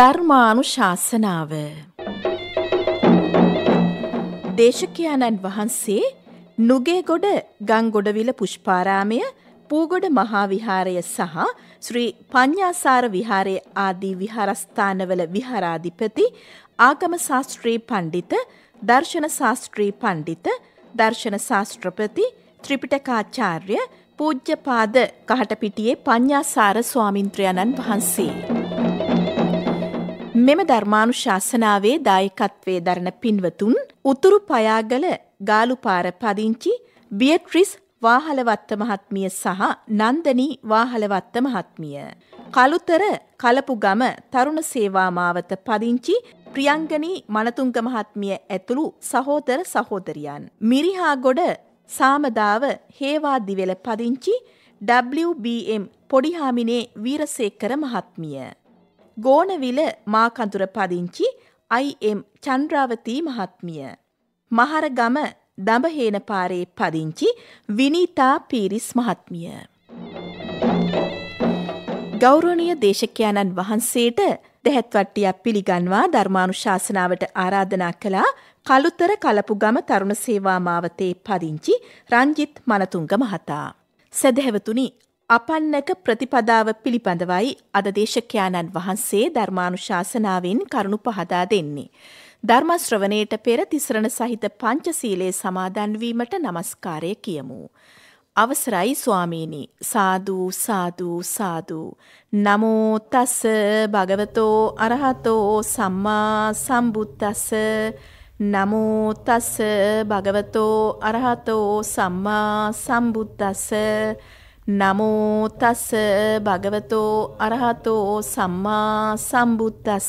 ධර්මානුශාසනාව දේශකයන්න් වහන්සේ නුගේගොඩ ගංගොඩවිල පුෂ්පාරාමය පූගොඩ මහා විහාරය සහ ශ්‍රී පඤ්ඤාසාර විහාරය ආදී විහාරස්ථානවල විහාරාධිපති ආගම ශාස්ත්‍රී පඬිත දර්ශන ශාස්ත්‍රී පඬිත දර්ශන ශාස්ත්‍රපති ත්‍රිපිටකාචාර්ය පූජ්‍යපාද කහටපිටියේ පඤ්ඤාසාර ස්වාමින්ත්‍රයන්න් වහන්සේ මෙම ධර්මානු ශාසනාවේ දායකත්වය දරණ පින්වතුන් උතුරු පයාගල ගාලුපාර පදිංචි බියට්‍රිස් වාහලවත්ත මහත්මිය සහ නන්දනී වාහලවත්ත මහත්මිය. කළුතර කලපු ගම තරුණ සේවා මාවත පදිංචි ප්‍රියංගනී මනතුංග මහත්මිය ඇතුළු සහෝදර සහෝදරියන්. මිරිහාගොඩ සාමදාව හේවාදිවෙල පදිංචි WBM පොඩිහාමිනේ වීරසේකර මහත්මිය. ගෝනවිල මාකඳුර පදිංචි අයිම් චන්ද්‍රාවතී මහත්මිය. මහරගම දඹහේන පාරේ පදිංචි විනීතා පීරිස් මහත්මිය. ගෞරවනීය දේශකයන්න් වහන්සේට දැහැත්වට්ටියක් පිළිගන්වා ධර්මානුශාසනාවට ආරාධනා කළා කළුතර කලපුගම තරුණ සේවා මාවතේ පදිංචි රංජිත් මනතුංග මහතා. සැදැහැවතුනි අපන්නක ප්‍රතිපදාව පිළිබඳවයි අද දේශකයාණන් වහන්සේ ධර්මානුශාසනාවෙන් කරුණු පහදා දෙන්නේ. ධර්මශ්‍රවණයට පෙර තිසරණ සහිත පංචසීලයේ සමාදන්වීමට නමස්කාරය කියමු. අවසරයි ස්වාමීණී සාධූ සාධූ සාධූ. නමෝතස්ස භගවතෝ අරහතෝ සම්මා සම්බුත්තස්ස නමෝතස්ස භගවතෝ අරහතෝ සම්මා සම්බුද්දස්ස නමෝ තස් භගවතෝ අරහතෝ සම්මා සම්බුද්දස්ස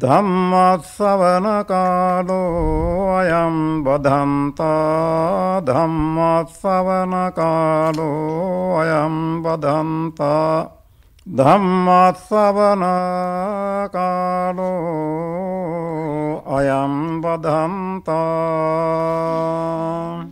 ධම්මස්සවනකාලෝ අයම් බදන්තා ධම්මස්සවනකාලෝ අයම් බදන්තා ධම්මස්සවනකාලෝ අයම් බදන්තා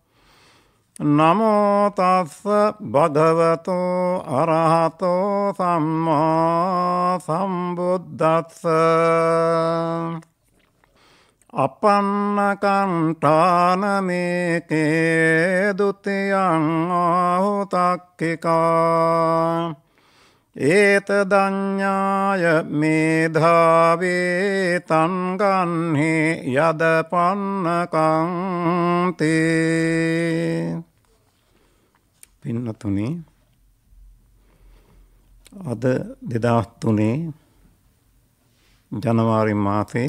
නමෝතස්ස බදවතෝ අරහතෝ සම්මා සම්බුද්ධත්ස අපන්නකන්ටානමේකේ දුතියං ආහුතක්කිකා ඒතදඥාය මේධාවේ තන්ගන්හි යද පන්නකංතේ පින්නතුනි අද 2003 ජනවාරි මාසේ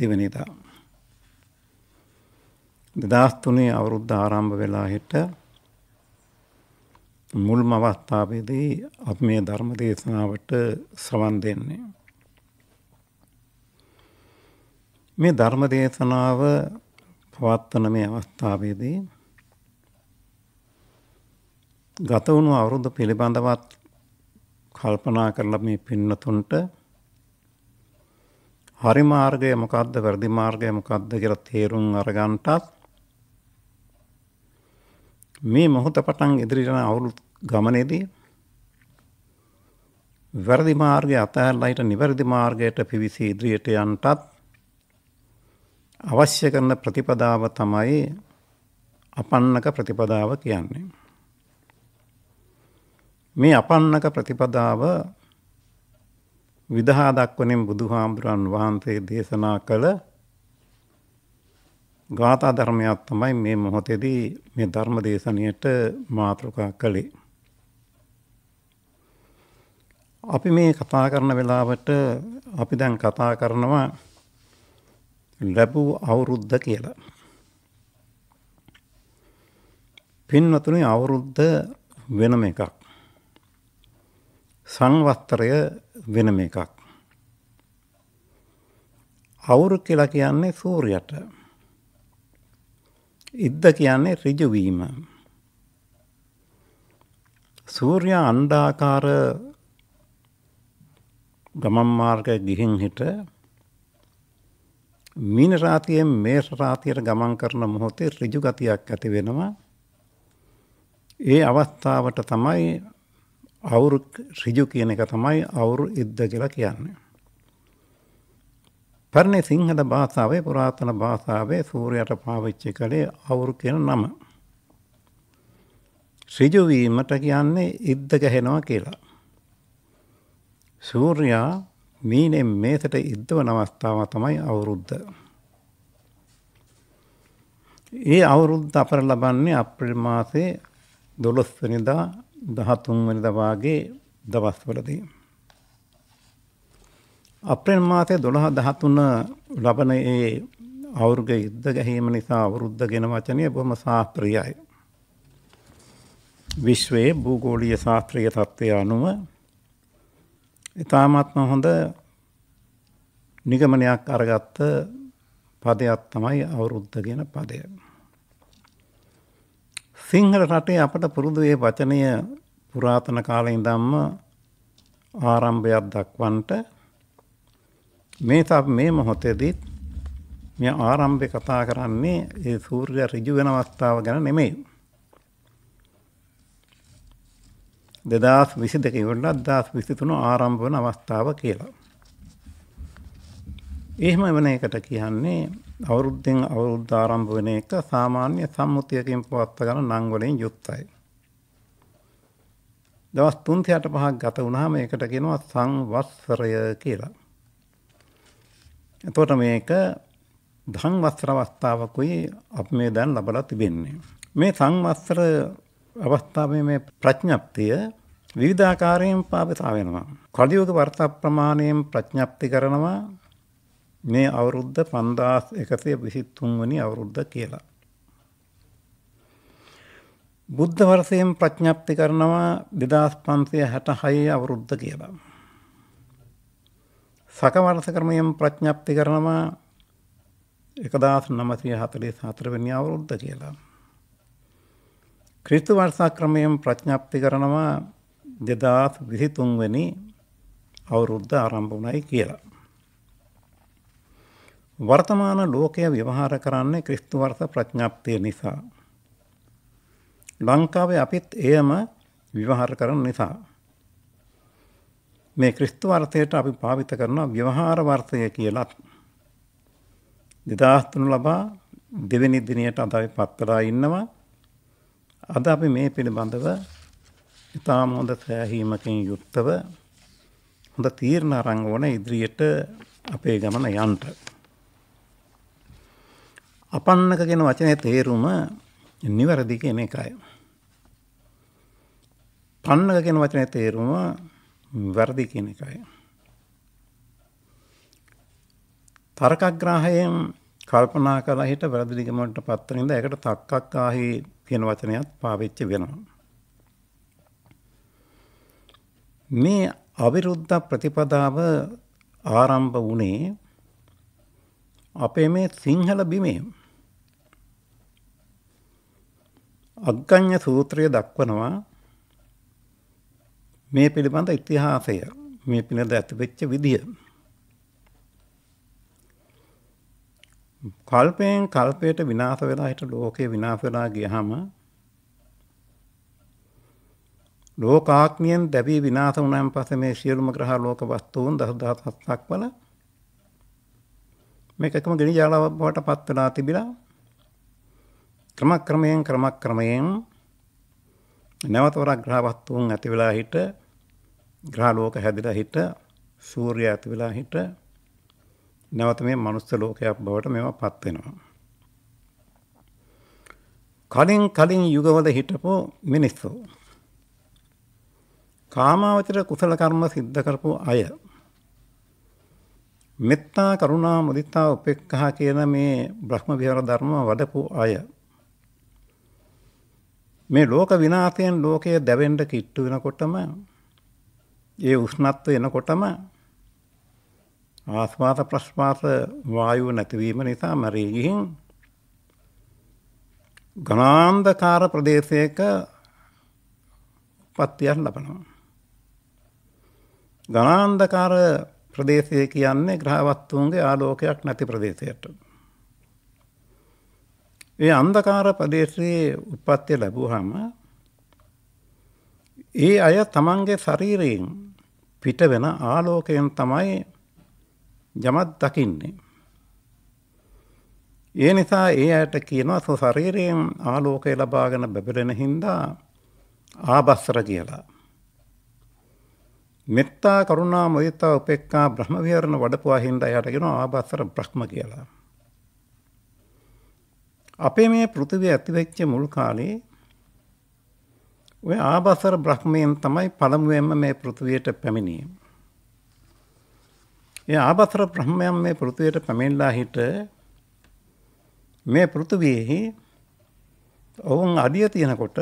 දෙවනිදා 2003 අවුරුද්ද ආරම්භ වෙලා හිට මුල්ම අවස්ථාවේදී අපි මේ ධර්ම දේශනාවට ශ්‍රවණ දෙන්නේ මේ ධර්ම දේශනාව පවත්වන මේ අවස්ථාවේදී ගත වුණු අවුරුද්ද පිළිබඳවත් කල්පනා කරලා මේ පින්නතුන්ට හරි මාර්ගය මොකද්ද වැරදි මාර්ගය මොකද්ද කියලා තේරුම් අරගන්නටත් මේ මොහොත පටන් ඉදිරියට යන අවුරුදු ගමනේදී වැරදි මාර්ගය අතහැරලා ඊට නිවැරදි මාර්ගයට පිවිසී ඉදිරියට යන්නටත් අවශ්‍ය කරන ප්‍රතිපදාව තමයි අපන්නක ප්‍රතිපදාව කියන්නේ මේ අපන්නක ප්‍රතිපදාව විදහා දක්වනින් බුදුහාමුදුරන් වහන්සේ දේශනා කළ ගාථා ධර්මයක් තමයි මේ මොහොතේදී මේ ධර්ම දේශනයට මාතෘකා කළේ. අපි මේ කතා කරන වෙලාවට අපි දැන් කතා කරනවා ලැබූ අවුරුද්ද කියලා. පින්වතුනි අවුරුද්ද වෙනම එකක්. සංවත්තරය වෙනම එකක්. අවුරු කියලා කියන්නේ සූර්යට. ඉද්ද කියන්නේ ඍජුවීම. සූර්යා අණ්ඩාකාර ගමන් මාර්ගය ගිහින් හිට මීන රාතියෙන් මේෂ රාතියට ගමන් කරන මොහොතේ ඍජු ගතියක් ඇති වෙනවා. ඒ අවස්ථාවට තමයි අවුරු ඍජු කියන එක තමයි අවුරු ඉද්ද කියලා කියන්නේ. පරණ සිංහල භාෂාවේ පුරාතන භාෂාවේ සූර්යයට පාවිච්චි කළේ අවුරු කියන නම. ඍජු වීමට කියන්නේ ඉද්ද ගැහෙනවා කියලා. සූර්යා මීනෙන් මේසට ඉද්දවන අවස්ථාව තමයි අවුරුද්ද. ඒ අවුරුද්ද අපර ලබන්නේ අප්‍රේල් මාසේ 12 වෙනිදා දහතුන්වනිද වාගේ දවස්වලදී. අප්‍රේල් මාසයේ 12 13 ලබන ඒ අවුරුග යුද්ධ ගැහිම නිසා අවුරුද්ද ගැන වචනය බොහොම ශාස්ත්‍රීයයි. විශ්වයේ භූගෝලීය ශාස්ත්‍රීය තත්ත්වය අනුව ඉතාමත්ම හොඳ නිගමනයක් අරගත්ත පදයක් තමයි අවුරුද්ද කියන පදය. සිංහල රටේ අපට පුරුදු ඒ වචනය පුරාතන කාලේ ඉඳන්ම ආරම්භයක් දක්වන්නට මේ තත් මේ මොහොතේදීත් මේ ආරම්භය කතා කරන්නේ ඒ සූර්ය ඍජු වෙන අවස්ථාව ගැන නෙමෙයි. 2022 ඉවරලා 2023 ආරම්භ වන අවස්ථාව කියලා. එහෙම වන එකට කියන්නේ අවුරුද්දෙන් අවුරුද්ද ආරම්භ වෙන එක සාමාන්‍ය සම්මුතියකින් පවත්ව ගන්න නම් වලින් යුක්තයි. දවස් 3-4 පහක් ගත වුණාම ඒකට කියනවා සංවත්සරය කියලා. එතකොට මේක ධම්වස්තර අවස්ථාවකුයි අපි මේ දැන් ලබලා තිබෙන්නේ. මේ සංවස්තර අවස්ථාවේ මේ ප්‍රඥප්තිය විවිධාකාරයෙන් පාවිච්චි වෙනවා. කලියුග වර්ත ප්‍රමාණයෙන් ප්‍රඥප්ති කරනවා මේ අවුරුද්ද පන්දාස් එකසය විසිත්තුන්වනි අවුරුද්ධ කියලා. බුද්ධ වර්සයෙන් ප්‍රඥප්ති කරනවා දෙදස් පන්සය හැට හයේ අවුරුද්ධ කියලා. සකවර්ස කරමයෙන් ප්‍රඥප්ති කරනවා එකදස් නමසය හතරේ සාතරවෙනි අවුරුද්ධ කියලා. ක්‍රිස්තු වර්සා ක්‍රමයෙන් ප්‍රඥප්ති කරනවා දෙදස් විසිතුන්වනි අවුරුද්ධ ආරම්භ වුණයි කියලා. වර්තමාන ලෝකය ව්‍යවහාර කරන්නේ ක්‍රිස්තු වර්ෂ ප්‍රඥාප්තිය නිසා. ලංකාවේ අපිත් එයම විවහාර කරන නිසා. මේ ක්‍රිස්තු වර්ථයට අපි පාවිත කරන ව්‍යවහාර වර්ථය කියලත්. දෙදහස්තුනු ලබා දෙවැනි දිනයට අදයි පත්තරා ඉන්නවා අද අපි මේ පිළිබඳව ඉතාම හොඳ සෑහීමකින් යුක්තව හොඳ තීරණ අරංග ඕන ඉදිරියට අපේ ගමන යන්ට. අපන්නක කියන වචනය තේරුම නිවැරදි කියන එකයි. පන්නක කියන වචනය තේරුම වැරදි කියන එකයි. තර්කග්‍රාහයෙන් කල්පනා කලා හිට වැරදි නිගමනට පත්වනින්ද ඒකට තක්කක්කාහි කියන වචනයත් පාවිච්චි වෙනවා. මේ අවිරුද්ධ ප්‍රතිපදාව ආරම්භ වුණේ අපේ මේ සිංහල බිමේ අග්ගඤ්ඤ සූත්‍රය දක්වනවා මේ පිළිබඳ ඉතිහාසය මේ පිළිබඳ ඇතිවෙච්ච විදිය. කල්පයෙන් කල්පයට විනාශ වෙලා හිට ලෝකේ විනාශ වෙලා ගියහම ලෝකාඥයෙන් දැවි විනාශ වුණාන් පස්සේ මේ සියලුම ග්‍රහ ලෝක වස්තුන් දහදහසක් වල මේක එකම ගිනි ජාලාවක් බවට පත් වෙලා තිබිලා ක්‍රමක්‍රමයෙන් ක්‍රමක්‍රමයෙන් නැවතවරක් ග්‍රහවස්තුන් ඇති වෙලා හිට ග්‍රහ ලෝක හැදිලා හිට සූර්යයා ඇති වෙලා හිට නැවත මේ මනුස්ස ලෝකයක් බවට මේවා පත් වෙනවා. කලින් කලින් යුගවල හිටපු මිනිස්සු කාමාවචර කුසල කර්ම සිද්ධ කරපු අය මෙත්තා කරුණා මුදිතා උපේක්ඛා කියන මේ බ්‍රහ්ම විහාර ධර්ම වඩපු අය මේ ලෝක විනාශයෙන් ලෝකය දැවෙන්න කිට්ටු වෙනකොටම ඒ උෂ්ණත්වය එනකොටම ආස්වාද ප්‍රස්වාස වායුව නැතිවීම නිසා මැරී ගිහින් ඝනාන්ධකාර ප්‍රදේශයක උපත්තියක් ලබනවා. ඝනාන්ධකාර ප්‍රදේශය කියන්නේ ග්‍රහවත්තුන්ගේ ආලෝකයක් නැති ප්‍රදේශයට. ඒ අන්දකාර ප්‍රදේශයේ උපත්ය ලැබුවහම ඒ අය තමන්ගේ ශරීරයෙන් පිට වෙන ආලෝකයෙන් තමයි යමක් දකින්නේ. ඒ නිසා ඒ අයට කියනවා සෝ ශරීරයෙන් ආලෝකය ලබාගෙන බැබලෙන හින්දා ආබස්සර කියලා. මෙත්තා කරුණා මුදිතා උපේක්ඛා බ්‍රහ්ම විහරණ වඩපුවා හින්දා එයාට කියනවා ආබස්සර බ්‍රහ්ම කියලා. අපේ මේ පෘථිවිය ඇතිවෙච්ච මුල් කාලේ ඔය ආබසර බ්‍රහ්මයන් තමයි පළමුවෙන්ම මේ පෘථිවියට පැමිණියේ. ඒ ආබසර බ්‍රහ්මයන් මේ පෘථිවියට පැමිණලා හිට මේ පෘථිවියෙහි ඔවුන් අඩිය තියෙනකොට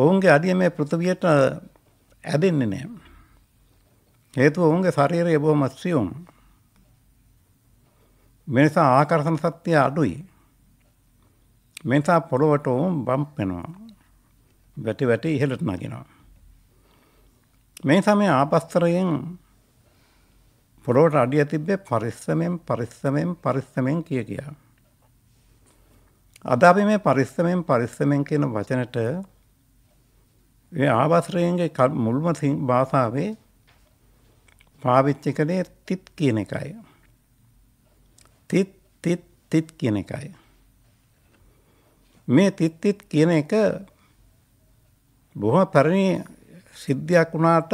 ඔවුන්ගේ අඩිය මේ පෘථිවියට ඇදෙන්නේ නැහැ. හේතුව ඔවුන්ගේ ශරීරය බොහොම සියුම්. මේ නිසා ආකර්ෂණ ශක්තිය අඩුයි. මේ නිසා පොළොවට බම්ප් වෙනවා. වැටි වැටි ඉහළට නගිනවා. මේ නිසා මේ ආපස්තරයෙන් පොළොවට අඩිය තිබ්බේ පරිස්සමෙන් පරිස්සමෙන් පරිස්සමෙන් කිය කියා. අද අපි මේ පරිස්සමෙන් පරිස්සමෙන් කියන වචනට ඒ ආවස්රයෙන්ගේ මුල්ම භාෂාවේ පාවිච්චි කළේ තිත් කියන එකයි. තිත් තිත් තිත් කියන එකයි. මේ තිත් තිත් කියන එක බොහොම පැරණි සිද්ධියක් වුණාට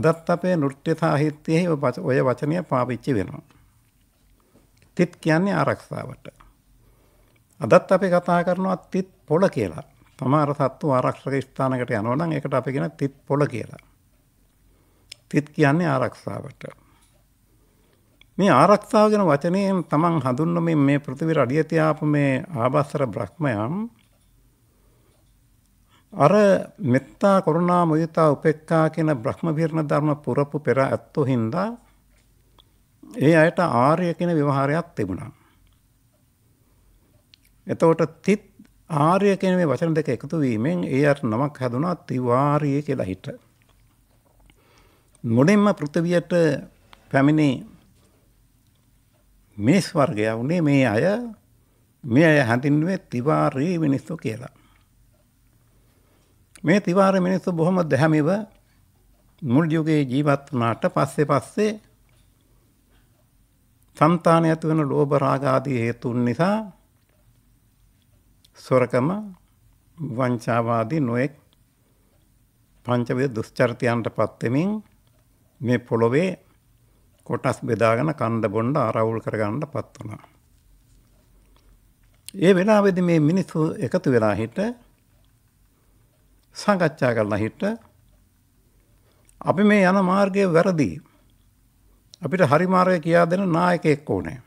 අදත් අපේ නෘත්‍ය සාහිත්‍යයේ ඔය වචනය පාවිච්චි වෙනවා. තිත් කියන්නේ ආරක්ෂාවට. අදත් අපි කතා කරනවා තිත් පොළ කියලා. තමාර සත්තු ආරක්ෂක ස්ථානකට යනවා නම් ඒකට අපි කියන තිත් පොළ කියලා. තිත් කියන්නේ ආරක්ෂාවට. මේ ආරක්ෂාව ගැන වචනයෙන් තමන් හඳුන්වමින් මේ පෘථිවි රඩිය තියාපු මේ ආභාසර බ්‍රහ්මයන් අර මෙත්තා කරුණා මුදිතා උපේක්ඛා කියන බ්‍රහ්ම විහරණ ධර්ම පුරපු පෙර ඇත්තෝ හින්දා ඒ අයට ආර්ය කියන විවහාරයක් තිබුණා. එතකොට තිත් ආර්ය කියන මේ වචන දෙක එකතු වීමෙන් ඒ අර නමක් හැදුණා ත්‍රිවාර්ය කියලා හිට. මුලින්ම පෘථිවියට පැමිණි මිනිස් වර්ගය වුණේ මේ අය මේ අය හැඳින්ුවේ තිවාරී මිනිස්සු කියලා. මේ තිවාර මිනිස්සු බොහොම දැහැමිව මුල් යුගයේ ජීවත් වුණාට පස්සේ පස්සේ సంతාන ඇති වෙන ලෝභ රාග ආදී හේතුන් නිසා සොරකම වංචාවාදී නොඑක් පංචවිධ දුස්චරිතයන්ටපත් වෙමින් මේ පොළොවේ කොටස් බෙදාගෙන කණ්ඩ බොණ්ඩ ආරවුල් කරගන්න පත් වුණා. ඒ වෙලාවේදී මේ මිනිස්සු එකතු වෙලා හිට සංගච්ඡා කරලා හිට අපි මේ යන මාර්ගය වැරදි. අපිට හරි මාර්ගය කියා දෙන නායකයෙක් ඕනේ.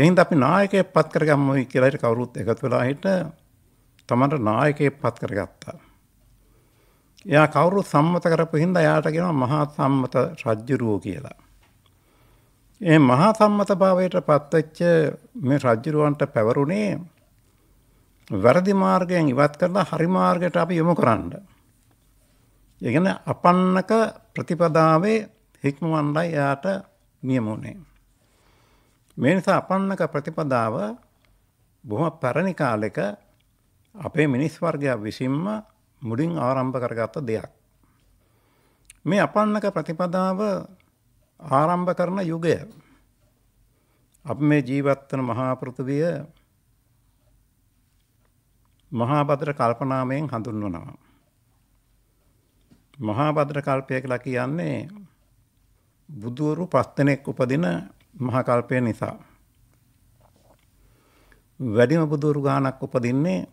එහෙනම් අපි නායකයෙක් පත් කරගමුයි කියලා කවුරුත් එකතු වෙලා හිට තමන්ට නායකයෙක් පත් කරගත්තා. එයා කවුරුත් සම්මත කරපු හින්දා එයාට කියනවා මහා සම්මත රජ්ජුරුවෝ කියලා. ඒ මහා සම්මත භාවයට පත්වෙච්ච මේ රජ්ජුරුවන්ට පැවරුණේ වැරදි මාර්ගයෙන් ඉවත් කරලා හරි මාර්ගයට අපි යොමු කරන්න. ඒ කියන්නේ අපන්නක ප්‍රතිපදාවේ හික්මවන්නයි එයාට නියම වුණේ. මේ නිසා අපන්නක ප්‍රතිපදාව බොහොම පැරණි කාලෙක අපේ මිනිස් වර්ගය විසින්ම මුලින් ආරම්භ කරගත්ත දෙයක්. මේ අපන්නක ප්‍රතිපදාව ආරම්භ කරන යුගය. අප මේ ජීවත්වන මහා පෘථිවිය මහා භද්‍ර කල්පනාමයෙන් හඳුන්වනවා. මහා භද්‍ර කල්පය කියලා කියන්නේ බුදුවරු පස් දෙනෙක් උපදින මහා කල්පය නිසා. වැඩිම බුදුවරු ගානක් උපදින්නේ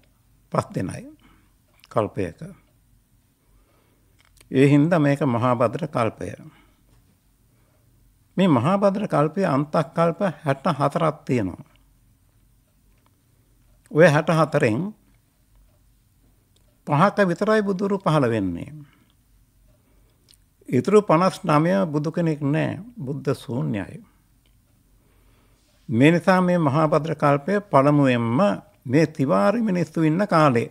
පස් දෙනයි. කල්පයක. ඒ හින්දා මේක මහාබද්‍ර කල්පය. මේ මහාබද්‍ර කල්පයේ අන්තක් කල්ප 64ක් තියෙනවා. ඔය 64න් පහක විතරයි බුදුරු පහළ වෙන්නේ. ඊතුරු 59 බුදු කෙනෙක් නැහැ. බුද්ධ ශූන්‍යයි. මේ නිසා මේ මහාබද්‍ර කල්පය පළමුවෙන්ම මේ තිවාරි මිනිස්සු ඉන්න කාලේ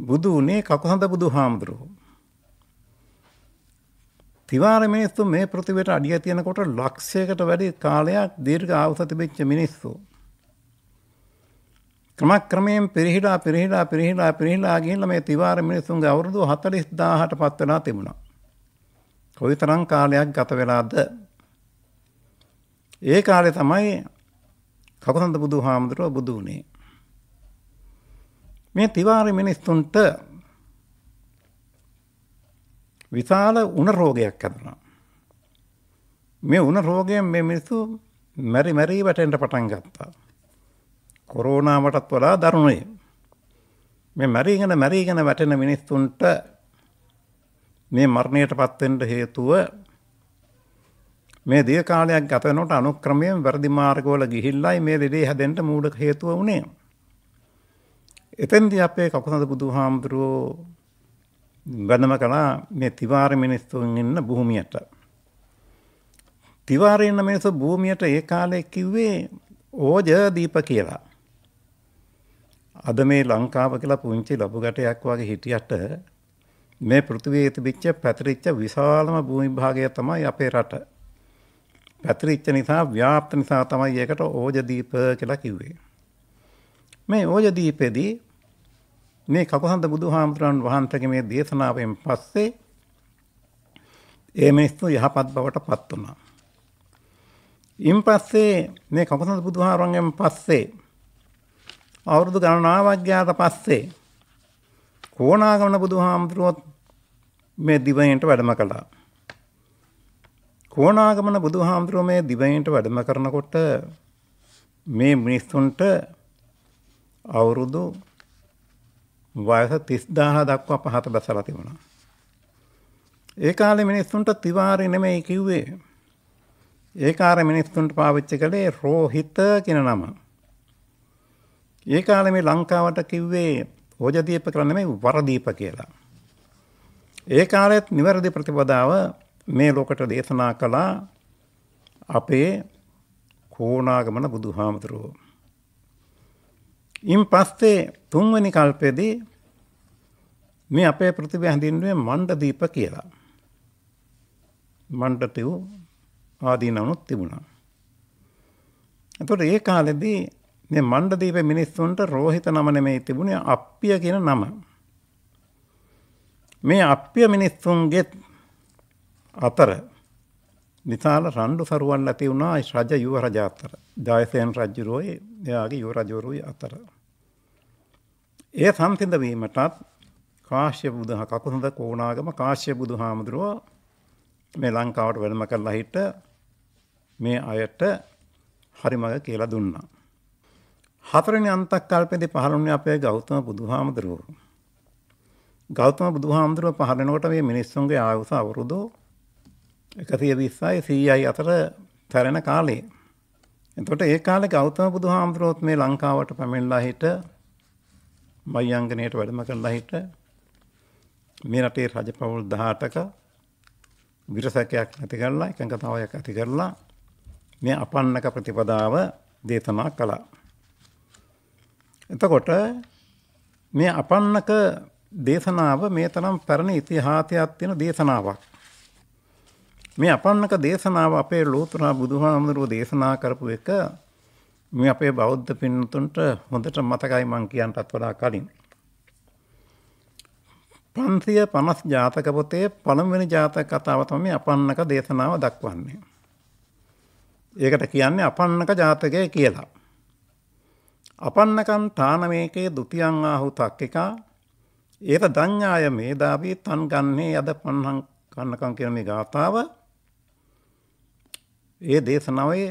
බුදු වුණේ කකුහඳ බුදු හාමුදුරුවෝ. තිවාර මිනිස්සු මේ පෘථිවියට අඩිය තියෙනකොට ලක්ෂයකට වැඩි කාලයක් දීර්ඝ ආවුස තිබෙච්ච මිනිස්සු. ක්‍රමක්‍රමයෙන් පිරිහිලා පිරිහිලා පිරිහිලා පිරිහිලා ගිහිල්ලා මේ තිවාර මිනිස්සුන්ගේ අවුරුදු 40000ට පත් වෙලා තිබුණා. කොයිතරම් කාලයක් ගත වෙලාද? ඒ කාලේ තමයි කකුසඳ බුදු හාමුදුරුවෝ බුදු වුණේ. මේ තිවාරි මිනිස්සුන්ට විශාල උණ රෝගයක් ඇතිවෙනවා. මේ උණ රෝගයෙන් මේ මිනිස්සු මැරි මැරි වැටෙන්න පටන් ගත්තා. කොරෝනාවටත් වඩා දරුණුයි. මේ මැරීගෙන මැරීගෙන වැටෙන මිනිස්සුන්ට මේ මරණයටපත් වෙන්න හේතුව මේ දීර්ඝ කාලයක් ගත වෙනකොට අනුක්‍රමයෙන් වැඩි මාර්ගවල ගිහිල්ලයි මේ දෙදේ හැදෙන්න මූලික හේතුව වුණේ. එතැන්දි අපේ කකුසඳ බුදු හාමුදුරුවෝ වැඩම කළා මේ තිවාර මිනිස්සුන් ඉන්න භූමියට. තිවාරයන්න මිනිස්සු භූමියට ඒ කාලෙ කිව්වේ ඕජදීප කියලා. අද මේ ලංකාව කියලා පුංචි ලබුගටයක් වගේ හිටියට මේ පෘථිවියේ තිබිච්ච පැතිරිච්ච විශාලම භූමිභාගය තමයි අපේ රට. පැතිරිච්ච නිසා ව්‍යාප්ත නිසා තමයි ඒකට ඕජදීප කියලා කිව්වේ. මේ ඕජදීපෙදී මේ කකුසන්ත බුදුහාමුදුරන් වහන්සේගේ මේ දේශනාවෙන් පස්සේ ඒ මිනිස්සු යහපත් බවට පත් වුණා. ඉන් පස්සේ මේ කකුසන්ත බුදුහාමුදුරන්ගෙන් පස්සේ අවුරුදු ගණනාවක් ගියාට පස්සේ කෝණාගමන බුදුහාමුදුරුවොත් මේ දිවයිනට වැඩම කළා. කෝණාගමන බුදුහාමුදුරුව මේ දිවයිනට වැඩම කරනකොට මේ මිනිස්සුන්ට අවුරුදු වයස 30000 දක්වා පහත බැසලා තිබුණා. ඒ කාලේ මිනිස්සුන්ට තිවාරි නෙමෙයි කිව්වේ. ඒ කාලේ මිනිස්සුන්ට පාවිච්චි කළේ රෝහිත කියන නම. ඒ කාලේ මේ ලංකාවට කිව්වේ ඕජදීප කියලා නෙමෙයි වරදීප කියලා. ඒ කාලෙත් නිවැරදි ප්‍රතිපදාව මේ ලෝකට දේශනා කළා අපේ කෝණාගමන බුදුහාමුදුරුවෝ. ඉන් පස්සේ තුන්වැනි කල්පයේදී මේ අපේ ප්‍රතිභ හැඳින්වේ මණ්ඩදීප කියලා. මණ්ඩතිව් ආදීනවනුත් තිබුණා. එතකොට ඒ කාලෙදී මේ මණ්ඩදීප මිනිස්සුන්ට රෝහිත නම නෙමෙයි තිබුණේ අප්පිය කියන නම. මේ අප්පිය මිනිස්සුන්ගේ අතර නිතාල රණ්ඩු සරුවන් ඇති වුණා රජ යුව රජ අතර. ජයසේන රජුරෝයි එයාගේ යුව රජවරුයි අතර. ඒ සම්සිඳ වීමටත් කාශ්‍ය බුදුහ කකුසඳ කෝණාගම කාශ්‍ය බුදුහාමුදුරුවෝ මේ ලංකාවට වැඩම කරලා හිට මේ අයට හරි මඟ කියලා දුන්නා. හතරවෙනි අන්තක්කල්පයේදී පහළුණේ අපේ ගෞතම බුදුහාමුදුරුවෝ. ගෞතම බුදුහාමුදුරුවෝ පහළ වෙනකොට මේ මිනිස්සුන්ගේ ආයුෂ අවුරුදු 120යි 100යි අතර පැරෙන කාලේ. එතකොට ඒ කාලේ ගෞතම බුදුහාමුදුරුවෝත් මේ ලංකාවට පැමිණලා හිට මයංගණයට වැඩම කරලා හිට මේ රටේ රජපවුල් 18ක විරසකයක් නැති කරලා එකඟතාවයක් ඇති කරලා මේ අපන්නක ප්‍රතිපදාව දේශනා කළා. එතකොට මේ අපන්නක දේශනාව මේ තරම් පැරණි ඉතිහාසයක් තියෙන දේශනාවක්. මේ අපන්නක දේශනාව අපේ ලෝතුරා බුදුහාමුදුරුව දේශනා කරපු එක මේ අපේ බෞද්ධ පින්නතුන්ට හොඳට මතකයි මං කියන්නටත් වඩා කලින්. පන්සිය පනස් ජාතකපොතේ පළම්වෙනි ජාතක කතාව තම මේ අපන්නක දේශනාව දක්වන්නේ. ඒකට කියන්නේ අපන්නක ජාතකය කියලා. අපන්නකන් තානමේකේ දුතියන් ආහු තක්කිකා ඒත දඤ්ඥාය මේ දාබී තන් ගන්නේ අද පන්හන් කන්නකම් කියන ගාථාව ඒ දේශනාවේ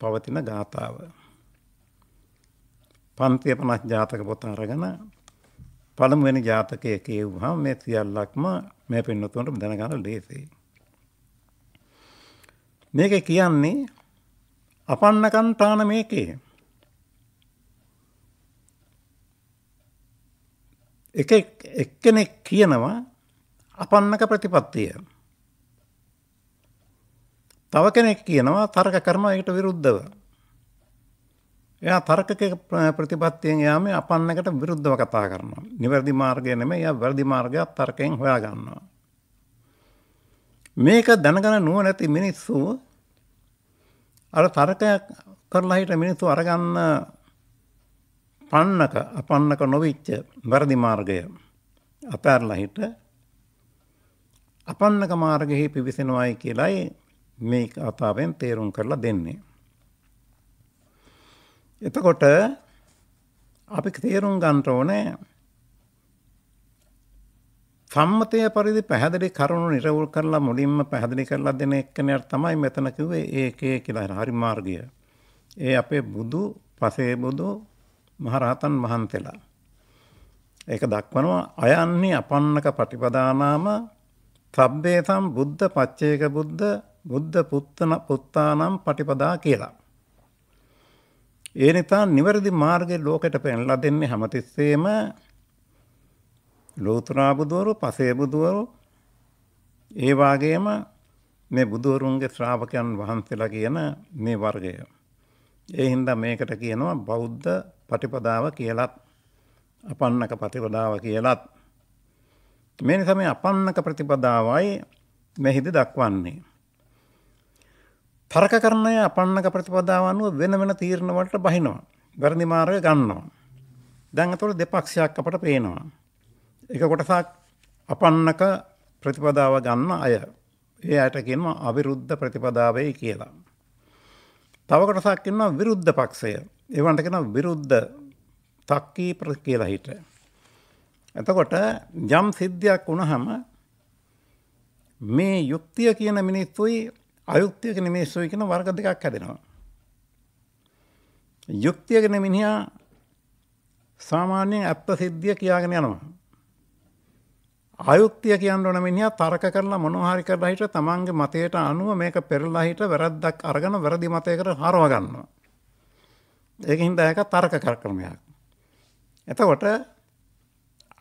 පවතින ගාථාව. පන්තිය පනස් ජාතක පොත අරගෙන පළමුුවෙන ජාතකය කියව් හම මේ සියල්ලක්ම මේ පෙන්නතුවට දැනගන්න ලේසේ. මේක කියන්නේ අපන්නකන්තාන මේකේ එක එක්කෙනෙක් කියනවා අපන්නක ප්‍රතිපත්තිය තව කෙනෙක් කියනවා තර්ක කරනවා එකට විරුද්ධව එයා තර්කක ප්‍රතිපත්තියෙන් යාම අපන්නකට විරුද්ධව කතා කරනවා. නිවැරදි මාර්ගය නෙමෙයි එයා වැරදි මාර්ගයක් තර්කයෙන් හොයාගන්නවා. මේක දැනගෙන නුවණැති මිනිස්සු අර තර්කයක් කරලා හිට මිනිස්සු අරගන්න පන්නක අපන්නක නොවිච්ච වැරදි මාර්ගය අපෑරලා හිට අපන්නක මාර්ගෙහි පිවිසෙනවායි කියලයි මේ කතාවෙන් තේරුම් කරලා දෙන්නේ. එතකොට අපි තේරුම් ගන්න ඕනේ සම්මතය පරිදි පැහැදිලි කරුණු නිරවුල් කරලා මුලින්ම පැහැදිලි කරලා දෙන එක්කෙනාට තමයි මෙතන කිව්වේ ඒකේ කියලා හරි මාර්ගය. ඒ අපේ බුදු පසේ බුදු මහරහතන් වහන්සේලා. ඒක දක්වනවා අයන්නේ අපන්නක ප්‍රතිපදානාම සබ්බේතම් බුද්ධ පච්චේක බුද්ධ බුද්ධ පුත්තන පුත්තානම් පටිපදා කියලා. ඒ නිසා නිවැරදි මාර්ගය ලෝකෙට පෙන්ලා දෙන්නේ හැමතිස්සේම ලෝතුරා බුදුවරු, පසේ බුදුවරු ඒ වාගේම මේ බුදුවරුන්ගේ ශ්‍රාවකයන් වහන්සේලා කියන මේ වර්ගය. ඒ හින්දා මේකට කියනවා බෞද්ධ පටිපදාව කියලත් අපන්නක ප්‍රතිපදාව කියලත් මේ නිසා මේ අපන්නක ප්‍රතිපදාවයි මෙහිදී දක්වන්නේ. තරක කරණය අපන්නක ප්‍රතිපදාවනුව වෙන වෙන තීරණවලට බහිනවා. වැරදි මාර්ග ගන්නවා. දැන් අතොට දෙපක්ෂයක් අපට පේනවා. එක කොටසක් අපන්නක ප්‍රතිපදාව ගන්න අය. ඒ අයට කියනවා අවිරුද්ධ ප්‍රතිපදාවයි කියලා. තව කොටසක් ඉන්නවා විරුද්ධ පක්ෂය. ඒවන්ට කියනවා විරුද්ධ තක්කීප කියලා හිට. එතකොට යම් සිද්ධියක් වුණහම මේ යුක්තිය කියන මිනිස්සුයි අයුක්තියක නෙමේ සොයි කියන වර්ග දෙකක් හැදෙනවා. යුක්තියක මිනිහා සාමාන්‍යයෙන් ඇත්ත සිද්ධිය කියාගෙන යනවා. අයුක්තිය කියන්න ඕන මිනිහා තර්ක කරලා මොනවා හරි කරලා හිට තමන්ගේ මතයට අනුව මේක පෙරලා හිට වැරද්දක් අරගෙන වැරදි මතයකට හරව ගන්නවා. ඒකින් දැයක තර්ක කර ක්‍රමයක්. එතකොට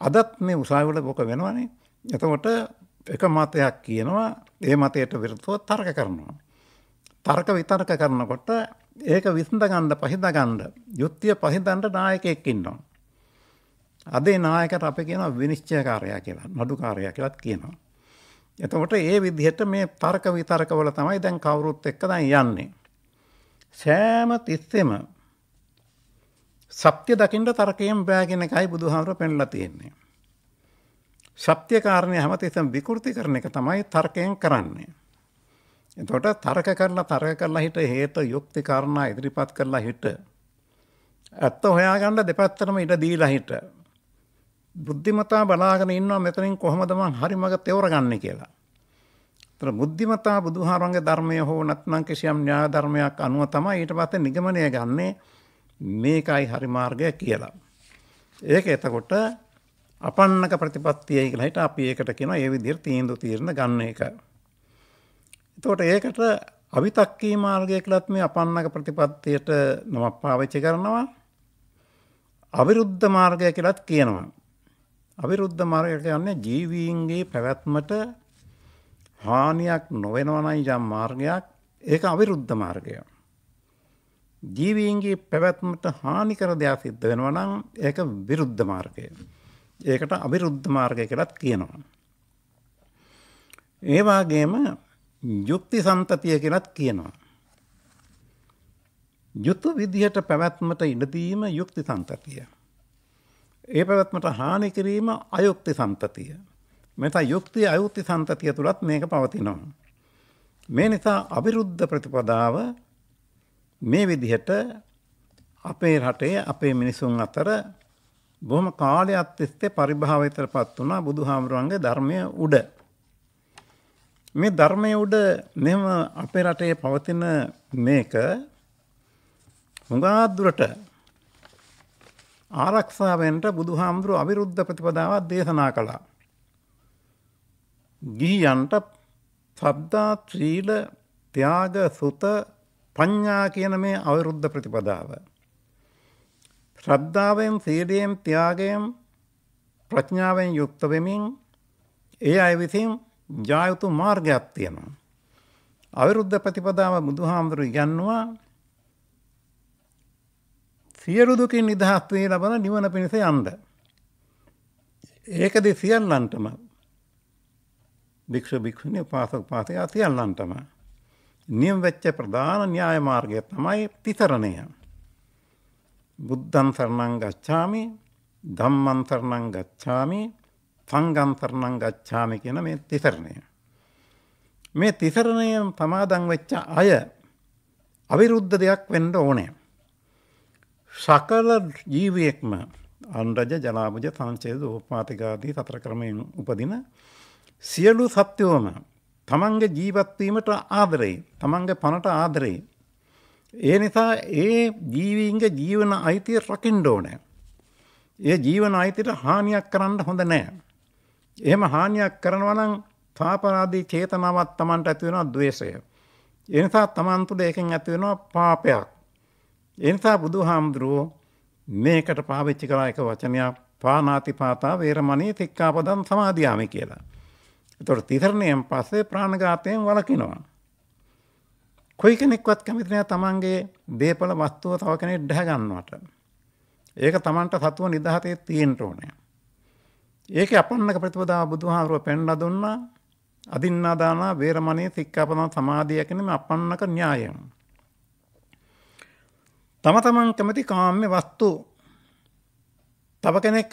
අදත් මේ උසාවිවල බොක වෙනවනේ. එතකොට එක මතයක් කියනවා ඒ මතයට විරුද්ධව තර්ක කරනවා. තර්ක විතර්ක කරනකොට ඒක විසඳගන්න පහිදගන්න යුක්තිය පහිදන්න නායකයෙක් ඉන්නවා. අදේ නායකට අපි කියනවා විනිශ්චයකාරයා කියලා නඩුකාරයා කියලාත් කියනවා. එතකොට ඒ විදිහට මේ තර්ක විතර්කවල තමයි දැන් කවුරුත් එක්ක දැන් යන්නේ. සෑම තිස්සෙම සත්‍ය දකින්න තර්කයෙන් බෑ කියන එකයි බුදුහාමර පෙන්ලා තියෙන්නේ. සත්‍යකාරණය හැමතිසම් විකෘති කරන එක තමයි තර්කයෙන් කරන්නේ. එතොට තර්ක කරලා තර්ක කරලා හිට හේත යුක්ති කාරණා ඉදිරිපත් කරලා හිට. ඇත්ත හොයාගන්න දෙපැත්තරම ඉඩ දීලා හිට. බුද්ධිමතා බලාගෙන ඉන්නවා මෙතනින් කොහොමදමන් හරි මඟ තෙවරගන්න කියලා. තර බුද්ධිමතා බුදුහාරන්ගේ ධර්මය හෝ නැත්නම් කිසියම් න්‍යාය ධර්මයක් අනුව තමයි ඊට පස්සේ නිගමනය ගන්නේ මේකයි හරි මාර්ගය කියලා. ඒක එතකොට අපන්නක ප්‍රතිපත්තියයි කියලා හිට අපි ඒකට කියන ඒ විදිහට තීන්දුව తీරන ගන්න එක. එතකොට ඒකට අවිතක්කී මාර්ගය කියලත් මේ අපන්නක ප්‍රතිපත්තියට නමක් පාවිච්චි කරනවා. අවිරුද්ධ මාර්ගය කියලත් කියනවා. අවිරුද්ධ මාර්ගය කියන්නේ ජීවීන්ගේ පැවැත්මට හානියක් නොවෙනවනයි යම් මාර්ගයක් ඒක අවිරුද්ධ මාර්ගය. ජීවීන්ගේ පැවැත්මට හානි කර දෙයක් සිද්ධ වෙනවා නම් ඒක විරුද්ධ මාර්ගය. ඒකට අවිරුද්ධ මාර්ගය කියලත් කියනවා. ඒවාගේම යුක්ති සම්තතිය කියලත් කියනවා. යුතු විදිහට පැවැත්මට ඉඩදීම යුක්ති සන්තතිය. ඒ පැවැත්මට හානි කිරීම අයුක්ති සන්තතිය. මෙත යුක්ති අයුක්ති සන්තතිය තුළත් මේක පවතිනවා. මේ නිසා අවිරුද්ධ ප්‍රතිපදාව මේ විදිහට අපේ රටේ අපේ මිනිසුන් අතර බොහොම කාලයක් තිස්සේ පරිභාවයටපත් වුණා බුදුහාමුදුරන්ගේ ධර්මයේ උඩ. මේ ධර්මයේ උඩ මෙහෙම අපේ රටේ පවතින මේක හුඟා දුරට ආරක්ෂාවෙන්ට බුදුහාමුදුරු අවිරුද්ධ ප්‍රතිපදාවක් දේශනා කළා. ගිහියන්ට සබ්දා ත්‍රීල ත්‍යාග සුත පඤ්ඤා කියන මේ අවිරුද්ධ ප්‍රතිපදාව ශ්‍රද්ධාවෙන් සීඩියෙන් තියාගයෙන් ප්‍රඥාවෙන් යුක්ත වෙමින් ඒ අය විසින් ජායුතු මාර්ගයක් තියෙනවා. අවිරුද්ධ ප්‍රතිපදාව බුදුහාමුදුරු ඉගන්නවා සියලු දුකින් නිදහස් වේ ලබන නිවන පිණිස යන්න. ඒකද සියල්ලන්ටම භික්ෂු භික්ෂුණී පාසක පාසක සියල්ලන්ටම නියම වෙච්ච ප්‍රධාන න්‍යාය මාර්ගය තමයි තිසරණය. බුද්ධන් සරණං ගච්ඡාමි ධම්මං සරණං ගච්ඡාමි සංඝං සරණං ගච්ඡාමි කියන මේ තිසරණය. මේ තිසරණය සමාදන් වෙච්ච අය අවිරුද්ධ දෙයක් වෙන්න ඕනේ. සකල ජීවියෙක්ම අන්රජ ජලාබුජ සංචේද උපාතිකාදී සතර ක්‍රමයෙන් උපදින සියලු සත්‍යෝම තමන්ගේ ජීවත්වීමට ආදරේ තමන්ගේ පණට ආදරේ ඒ නිසා ඒ ජීවීන්ගේ ජීවන අයිතිය රකිින්ඩෝනෑ. ඒ ජීවන අයිතිට හානියක් කරන්න හොඳ නෑ. එහෙම හානියක් කරනවනං තාපරාදී චේතනාවත් තමන්ට ඇතිවෙනවා දවේශය. එනිසා තමන්තුට ඒකෙන් ඇතිවෙනවා පාපයක්. එනිසා බුදු හාමුදුරුවෝ මේකට පාවිච්චි කරා එක වචනයක් පානාති පාතා වේරමණී තික්කාපදන් සමාධයාමි කියලා. එතොට තිතරණයෙන් පස්සේ ප්‍රාණඝාතයෙන් වලකිනවා. කොයි කෙනෙක්වත් කැමති නෑ තමන්ගේ දේපල වස්තුව තව කෙනෙක් ඩැහැ ගන්නවට. ඒක තමන්ට සතුව නිදහසේ තියෙන්න ඕනේ. ඒක අපන්නක ප්‍රතිපදා බුදුහාමුදුරුව පෙන්ලා දුන්නා. අදින්නාදාන වේරමණී සික්ඛාපදං සමාධිය කියන මේ අපන්නක න්‍යායය. තම තමන් කැමති කාම්‍ය වස්තු තව කෙනෙක්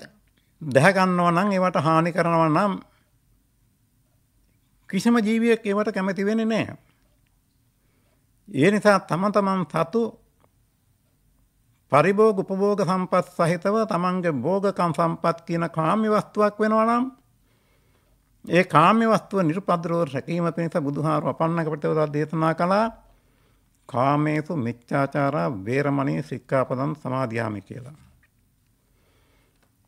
දැහ ගන්නවා නම් ඒවට හානි කරනවා නම් කිසිම ජීවියෙක් ඒවට කැමති වෙන්නේ නැහැ. ඒ නිසා තම තමන් සතු පරිභෝග උපභෝග සම්පත් සහිතව තමන්ගේ භෝගකම් සම්පත් කියන කාම්‍ය වස්තුවක් වෙනවා නම් ඒ කාම්‍ය වස්තුව නිර්පද්‍රව රැකීම පිණිස බුදුහාරු අපන්නක පිටවදා දේශනා කළා කාමේසු මිච්ඡාචාරා වේරමණී සික්ඛාපදං සමාදියාමි කියලා.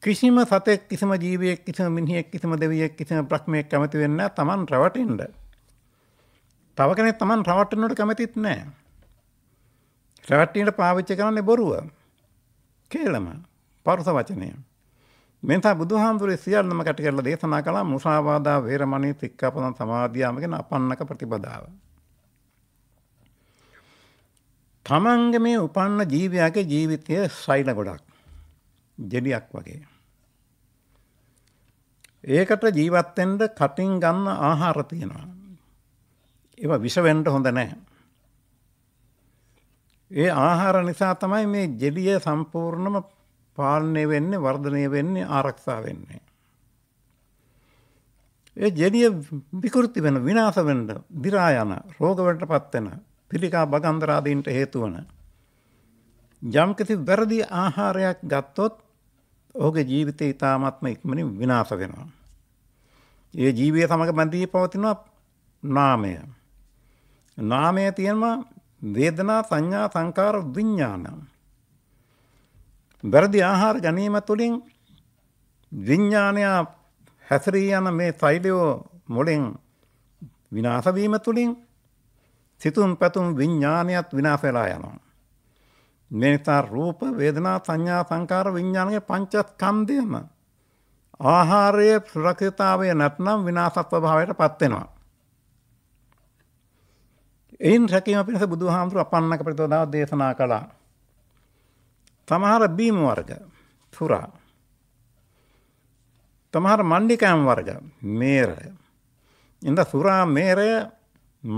කිසිම සතෙක් කිසිම ජීවියෙක් කිසිම මිනිහෙක් කිසිම දෙවියෙක් කිසිම බ්‍රහ්මයෙක් කැමති වෙන්නේ නැහැ Taman රැවටෙන්නේ. තව කෙනෙක් Taman රවට්ටනට කැමතිත් නැහැ. රවට්ටියට පාවිච්චි කරන්නේ බොරුව. කේලම පරුස වචනය. මෙන්තා බුදුහාමුදුරේ සියල්ලම කැට කරලා දේශනා කළා මුසාවාදා වේරමණී සික්ඛාපදං සමාදියාම කියන අපන්නක ප්‍රතිපදාව. තමන්ගේ මේ උපන්න ජීවියාගේ ජීවිතය සෛල ගොඩක්. ජෙඩියක් වගේ. ඒකට ජීවත් වෙන්න කටින් ගන්න ආහාර තියෙනවා. ඒවා විස වෙන්න හොඳ නැහැ. ඒ ආහාර නිසා තමයි මේ ජෙලිය සම්පූර්ණම පාලනය වෙන්නේ වර්ධනය වෙන්නේ ආරක්ෂා වෙන්නේ. ඒ ජෙලිය විකෘති වෙන විනාශ වෙන්න දි รา යන රෝග වලටපත් වෙන පිළිකා බගන්දර ආදීන්ට හේතු වන යම්කිසි වැරදි ආහාරයක් ගත්තොත් ඔහුගේ ජීවිතය ඉතාමත්ම ඉක්මනින් විනාශ වෙනවා. ඒ ජීවිතය සමග බැඳී පවතිනවා නාමය. නාමය තියෙනවා වේදනා සංඥා සංකාර විඥාන. වැරදි ආහාර ගැනීම තුළින් විඥානය හැසිරී යන මේ තෛලයෝ මුලින් විනාශ වීම තුළින් සිතුම් පැතුම් විඥානයත් විනාශ වෙලා යනවා. මේ නිසා රූප වේදනා සංඥා සංකාර විඥානයේ පංචස්කන්ධයම ආහාරයේ සුරක්ෂිතතාවය නැත්නම් විනාශ ස්වභාවයටපත් වෙනවා. එයින් රැකීම පිණිස බුදුහාමුදුර අපන්නක ප්‍රතිපදාව දේශනා කළා. තමහර බීම වර්ග තුරා. තමහර මණ්ඩිකෑම් වර්ග මේරය. ඉඳ සුරා මේරය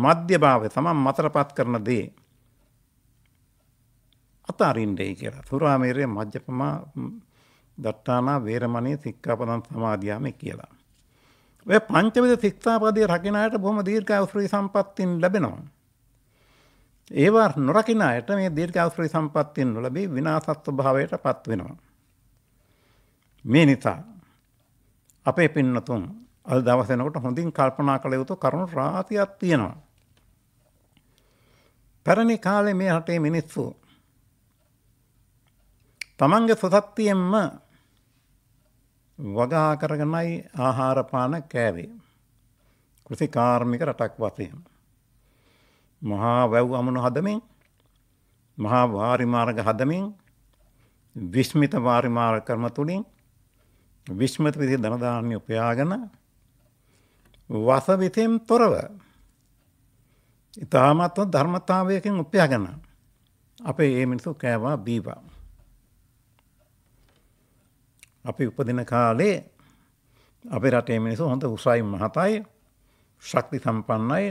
මධ්‍යභාවය තමන් මතරපත් කරන දේ. අතාරින්ඩෙයි කියලා සුරා මේරය මධ්‍යපමා දට්ටානා වේරමණී සික්ඛාපදං සමාදියාමි කියලා. ඔය පංචවිධ සික්ෂාපදයේ රකින්න අයට බොහොම දීර්ඝායුෂ්‍රී සම්පත්තින් ලැබෙනවා. ඒවා නොරකින අයට මේ දීර්ඝාසුරි සම්පත්තියෙන් නොලැබී විනාශත්ව භාවයට පත් වෙනවා. මේ නිසා අපේ පින්නතුන් අද දවස් වෙනකොට හොඳින් කල්පනා කළ යුතු කරුණු රාශියක් තියෙනවා. පැරණි කාලේ මේ රටේ මිනිස්සු තමන්ගේ සුසත්තියෙන්ම වගා කරගෙනයි ආහාර පාන කෑවේ. කෘෂිකාර්මික රටක් වශයෙන්. මහා වැව් අමුණු හදමින් මහා වාරිමාර්ග හදමින් විශ්මිත වාරිමාර කරම තුළින් විශ්මත විදි ධනධාන්‍ය උපයාගෙන වසවිතයෙන් තොරව ඉතාමත්ව ධර්මතාවයකින් උපයාගෙන අපේ ඒ මිනිසු කෑවා බීවා. අපි උපදින කාලේ අපේ රටේ මිනිසු හොඳ උසයි මහතයි ශක්ති සම්පන්නයි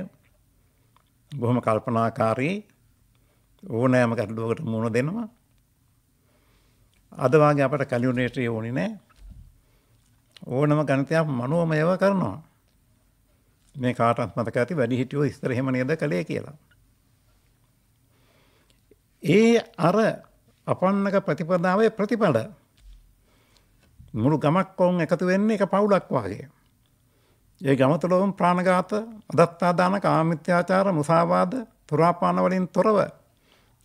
බොහොම කල්පනාකාරී ඕනෑම ගැටලුවකට මුණ දෙනවා. අද වාගේ අපට කැලියුනේටර් ඕනි නෑ. ඕනම ගණිතයක් මනෝමයව කරනවා. මේ කාටත් මතක ඇති වැඩිහිටියෝ ඉස්තර එහෙම නේද කළේ කියලා. ඒ අර අපන්නක ප්‍රතිපදාවේ ප්‍රතිඵල මුළු ගමක් කොන් එකතු වෙන්නේ එක පවුලක් වාගේ. ඒ ගමතුළොම ප්‍රාණඝාත, අදත්තාදාන, කාමිත්‍යාචාර, මුසාවාද, තුරාපාන වලින් තොරව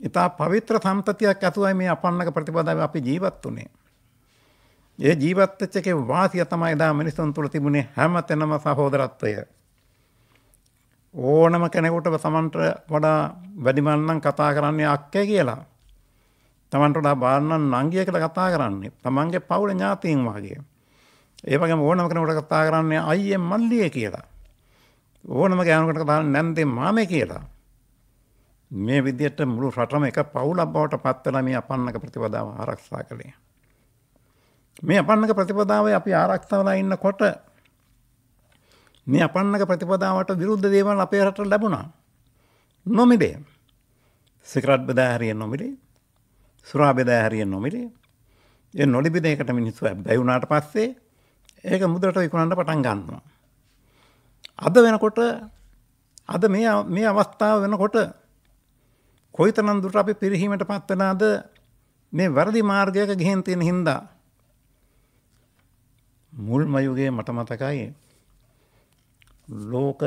ඊතා පවිත්‍ර සම්පතියක් ඇතුවයි මේ අපන්නක ප්‍රතිපදාව අපි ජීවත් වුනේ. ඒ ජීවත් වෙච්ච එකේ වාසිය තමයි එදා මිනිසුන් තුළ තිබුණේ හැමතැනම සහෝදරත්වය. ඕනම කෙනෙකුට සමන්ට වඩා වැඩිමන් නම් කතා කරන්නේ අක්කේ කියලා. තමන්ට වඩා බාරනම් නංගිය කියලා කතා කරන්නේ. තමන්ගේ පවුල ඥාතීන් වගේ. ඒ වගේම ඕනම කෙනෙකුට කතා කරන්නේ අයියේ මල්ලියේ කියලා. ඕනම ගෑනුකට කතා කරන්නේ නැන්දේ මාමේ කියලා. මේ විදිහට මුළු රටම එක පවුලක් බවට පත් වෙලා මේ අපන්නක ප්‍රතිපදාව ආරක්ෂා කළේ. මේ අපන්නක ප්‍රතිපදාවේ අපි ආරක්ෂා වෙලා ඉන්නකොට මේ අපන්නක ප්‍රතිපදාවට විරුද්ධ දේවල් අපේ රටට ලැබුණා. නොමිලේ. සිකරට් බෙදා හැරිය නොමිලේ. සුරා බෙදා හැරිය නොමිලේ. ඒ නොලිබිදයකට මිනිස්සු බැවුණාට පස්සේ ඒක මුදට විකුණන්න පටන් ගන්නවා. අද වෙනකොට අද මේ අවස්ථාව වෙනකොට කොයි තනන් දුරට අපි පිරිහීමට පත්වනාද මේ වැරදි මාර්ගයක ගිහින් තියෙන හින්දා මුල්ම යුගයේ මට මතකයි ලෝක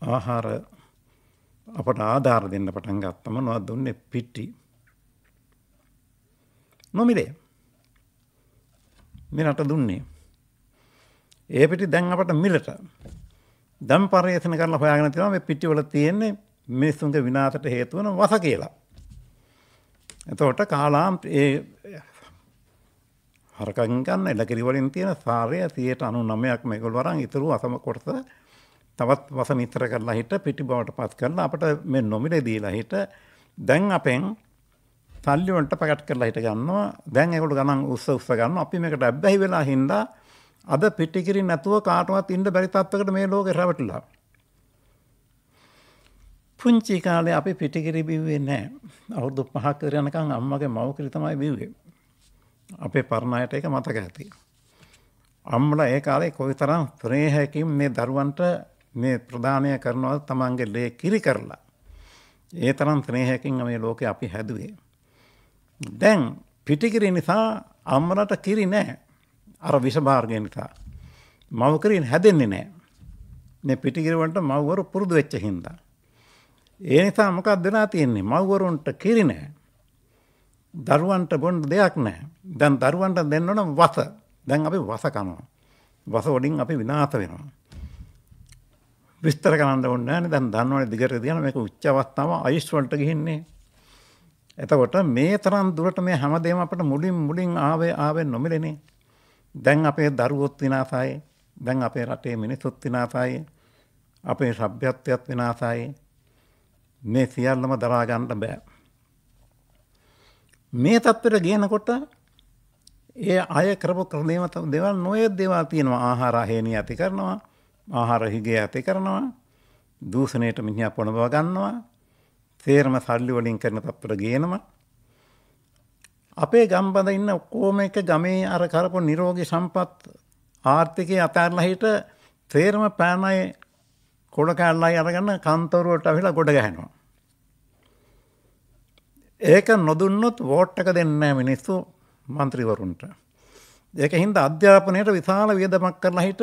ආහාර අපට ආධාර දෙන්න පටන් ගත්තම නොවත් දුන්නේ පිටි නොමිලේ මේ රට දුන්නේ ඒ පිටි දැන් අපට මිලට දම් පර්යේෂණ කරලා හොයාගෙන තියෙනවා මේ පිටිවල තියෙන්නේ මිනිස්සුන්ගේ විනාශයට හේතු වෙන වස කියලා. එතකොට කාලාම් ඒ හරකන් ගන්න එළකිරි වලින් තියෙන සාරය 99%ක් මේගොල්ලෝ අරන් ඉතුරු අසම කොටස තවත් වස මිත්‍ර කරලා හිට පිටි බවට පත් කරලා අපිට මේ නොමිලේ දීලා හිට දැන් අපෙන් තල්ලි වලට පැකට් කරලා හිට ගන්නවා දැන් ඒගොල්ලෝ ගණන් උස්ස උස්ස ගන්නවා අපි මේකට අබ්බැහි වෙලා හින්දා අද පිටිකිරි නැතුව කාටවත් ඉන්න බැරි තත්වයකට මේ ලෝකේ රැවටිලා. පුංචි කාලේ අපි පිටිකිරි බිව්වේ නැහැ. අවුරුදු 5ක් ඉතර යනකම් අම්මගේ මවකිරි තමයි බිව්වේ. අපේ පරණ අයට ඒක මතක ඇති. අම්මලා ඒ කාලේ කොයිතරම් ප්‍රේහයකින් මේ දරුවන්ට මේ ප්‍රදානය කරනවා තමන්ගේ ලේ කිරි කරලා. ඒ තරම් ප්‍රේහයකින් මේ ලෝකේ අපි හැදුවේ. දැන් පිටිකිරි නිසා අම්මලට කිරි නැහැ. අර විසභාර්ගෙන්කා. මව කරින් හැදෙන්නේ නෑ. මේ පිටිකිරවන්ට මව්වරු පුරුදු වෙච්ච හින්දා. ඒ නිසා මොකක්ද වෙලා තියෙන්නේ? මව්වරුන්ට කිරි නෑ. දරුවන්ට බොන්න දෙයක් නෑ. දැන් දරුවන්ට දෙන්න ඕන වස. දැන් අපි වස කනවා. වස වලින් අපි විනාශ වෙනවා. විස්තර කරන්න ඕනේ නෑනේ. දැන් දන්නවනේ දිගට දියන මේක උච්ච අවස්ථාව අයිස් වලට ගිහින්නේ. එතකොට මේ තරම් දුරට මේ හැමදේම අපිට මුලින් මුලින් ආවේ ආවේ නොමිලෙන්නේ. දැන් අපේ දරුවොත් විනාසයි දැන් අපේ රටේ මිනිස්සුත් විනාසයි අපේ සભ્યත්වයත් විනාසයි මේ සියල්ලම දරා ගන්න බෑ මේ තත්ත්වෙට ගේනකොට ඒ අය කරපු ක්‍රමේමත දේවල් නොයේ දේවල් තියෙනවා ආහාර හේනිය ඇති කරනවා ආහාර හිගේ ඇති කරනවා දූෂණයට මිනිහා පොළඹව ගන්නවා තේරම සල්ලි වලින් කරන තත්ත්වෙට ගේනවා අපේ ගම්බඳ ඉන්න ඔක්කෝම එක ගමේ අර කරපු නිරෝගි සම්පත් ආර්ථිකය අතැරලහිට තේරම පෑනයි කොඩකෑල්ලයි අරගන්න කන්තවරුවට අහිලා ගොඩ ගැහෙනවා. ඒක නොදුන්නොත් වෝට්ටක දෙන්න මිනිස්සු මන්ත්‍රීවරුන්ට. ඒක හින්ද අධ්‍යාපනයට විශාල වියදමක් කරලා හිට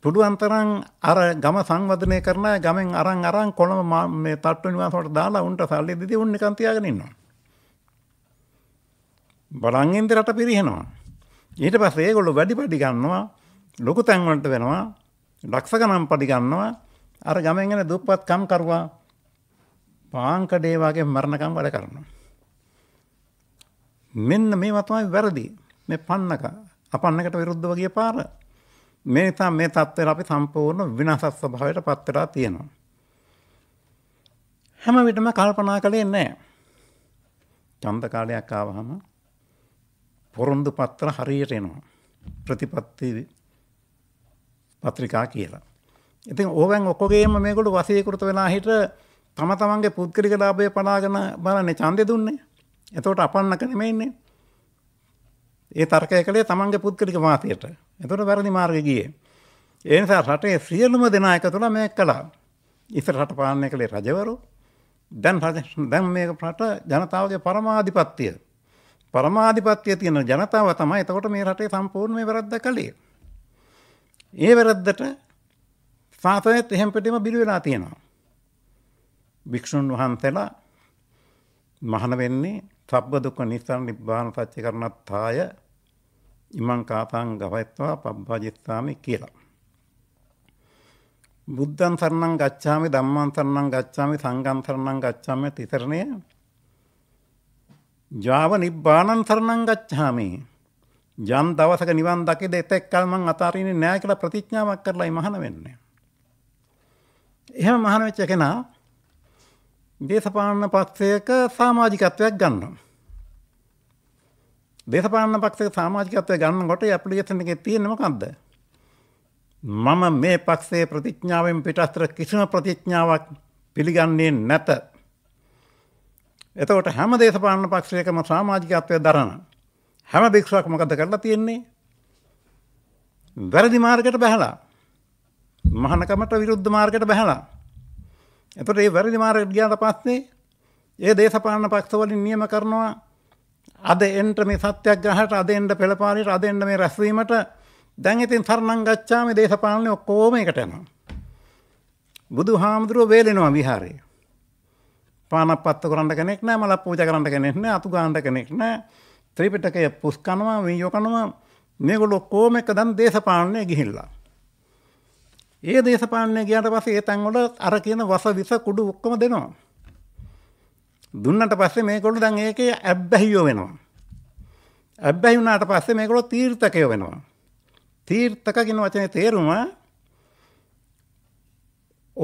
පුළුවන්තරන් අර ගම සංවධනය කරන ගමෙන් අරන් අරන් කොළම මේ තට්ටු නිවාසට දාලා උන්ට සල්ලි දිදී උන්න එකන්තියාගෙන ඉන්නවා. බලංගෙන්ද රට පිරිහෙනවා. ඊට පස්සේ ඒගොල්ලෝ වැඩි පඩි ගන්නවා ලොකු තැන්වලට වෙනවා ලක්ෂ ගණන් පඩි ගන්නවා අර ගමෙන් එන දුප්පත් කම්කරුවා පාංකඩේ වගේ මරණකම් වැඩ කරනවා. මෙන්න මේ වතමයි වැරදි මේ පන්නක අපන්නකට විරුද්ධව ගිය පාර මේ නිසා මේ තත්ත්වයට අපි සම්පූර්ණ විනාශස් ස්වභාවයට පත් වෙලා තියෙනවා. හැම විටම කල්පනා කළේ නැහැ. චන්ද කාලයක් ආවහම පොරොන්දු පත්‍ර හරියට එනවා. ප්‍රතිපත්ති පත්‍රිකා කියලා. ඉතින් ඕකන් ඔක්කොගේම මේගොල්ලෝ වශීකృత වෙලා හිට තම තමන්ගේ පුද්ගලික ලාභය පනාගෙන බලන්නේ ඡන්දය දුන්නේ. එතකොට අපන්නක නෙමෙයින්නේ. ඒ තර්කය කළේ තමන්ගේ පුද්ගලික වාසියට. එතකොට වැරදි මාර්ගෙ ගියේ. ඒ නිසා රටේ සියලුම දෙනා එකතු වෙලා මේක කළා. ඉස්සරහට පාලනය කළේ රජවරු. දැන් රජ දැන් මේක රට ජනතාවගේ පරමාධිපත්‍යය පරමාධිපත්‍ය තියෙන ජනතාව තමයි එතකොට මේ රටේ සම්පූර්ණ මේ වැරද්ද කළේ. ඒ වැරද්දට සාසනයත් එහෙම පිටේම බිරි වෙලා තියෙනවා. භික්ෂුන් වහන්සේලා මහාන වෙන්නේ සබ්බ දුක්ඛ නිස්සාරණ නිබ්බාන සත්‍ය කරණත්තාය ඉමං කාතං ගවයත්වා පබ්බජිත්තාමි කියලා. බුද්ධං සරණං ගච්ඡාමි ධම්මං සරණං ගච්ඡාමි සංඝං සරණං ගච්ඡාමි තිසරණය ජාව නිබ්බානන් සරණං ගච්ඡාමි. යම් දවසක නිවන් දකිද එතෙක්කල් මං අතාරින්නේ නැහැ කියලා ප්‍රතිඥාවක් කරලායි මහාන වෙන්නේ. එහෙම මහාන වෙච්ච කෙනා දේශපාලන පක්ෂයක සමාජිකත්වයක් ගන්නවා. දේශපාලන පක්ෂයක සමාජිකත්වය ගන්නකොට ඇප්ලිකේෂන් එකේ තියෙන්නේ මොකද්ද? මම මේ පක්ෂයේ ප්‍රතිඥාවෙන් පිටස්තර කිසිම ප්‍රතිඥාවක් පිළිගන්නේ නැත. එතකොට හැම දේශපාලන පක්ෂයකම සමාජිකත්වය දරන හැම භික්ෂුවක් මොකද කරලා තියෙන්නේ? වැරදි මාර්ගයට බැහැලා මහානකමට විරුද්ධ මාර්ගයට බැහැලා. එතකොට මේ වැරදි මාර්ගයට ගියාට පස්සේ ඒ දේශපාලන පක්ෂවලින් නියම කරනවා අද එන්ට මේ සත්‍යග්‍රහට අද එන්න පෙළපාලිට අද එන්න මේ රැස්වීමට දැන් ඉතින් සරණං ගච්ඡාමි දේශපාලනේ ඔක්කොම එකට යනවා. බුදුහාමුදුරුවෝ වේලෙනවා විහාරේ. පානක් පත්ත කරන්න කෙනෙක් නෑ මල පූජ කරන්න කෙනෙක් නෑ අතු ගාන්ඩ කෙනෙක් නෑ ත්‍රීපිටකය පුස්කනවා වීයෝකනවා මේගොලො කෝම එක දන් දේශපාලනය ගිහිල්ලා. ඒ දේශපාලනය ගියට පස ඒ තැන්වොල අර කියන වස විස කුඩු ඔක්කම දෙනවා. දුන්නට පස්සේ මේකොළු දැන් ඒක ඇබ්බැහියෝ වෙනවා. ඇබ්බැහි වුණට පස්සේ මේකොළො තීර්ථකය වෙනවා. තීර්ථක කියෙන වචනය තේරුම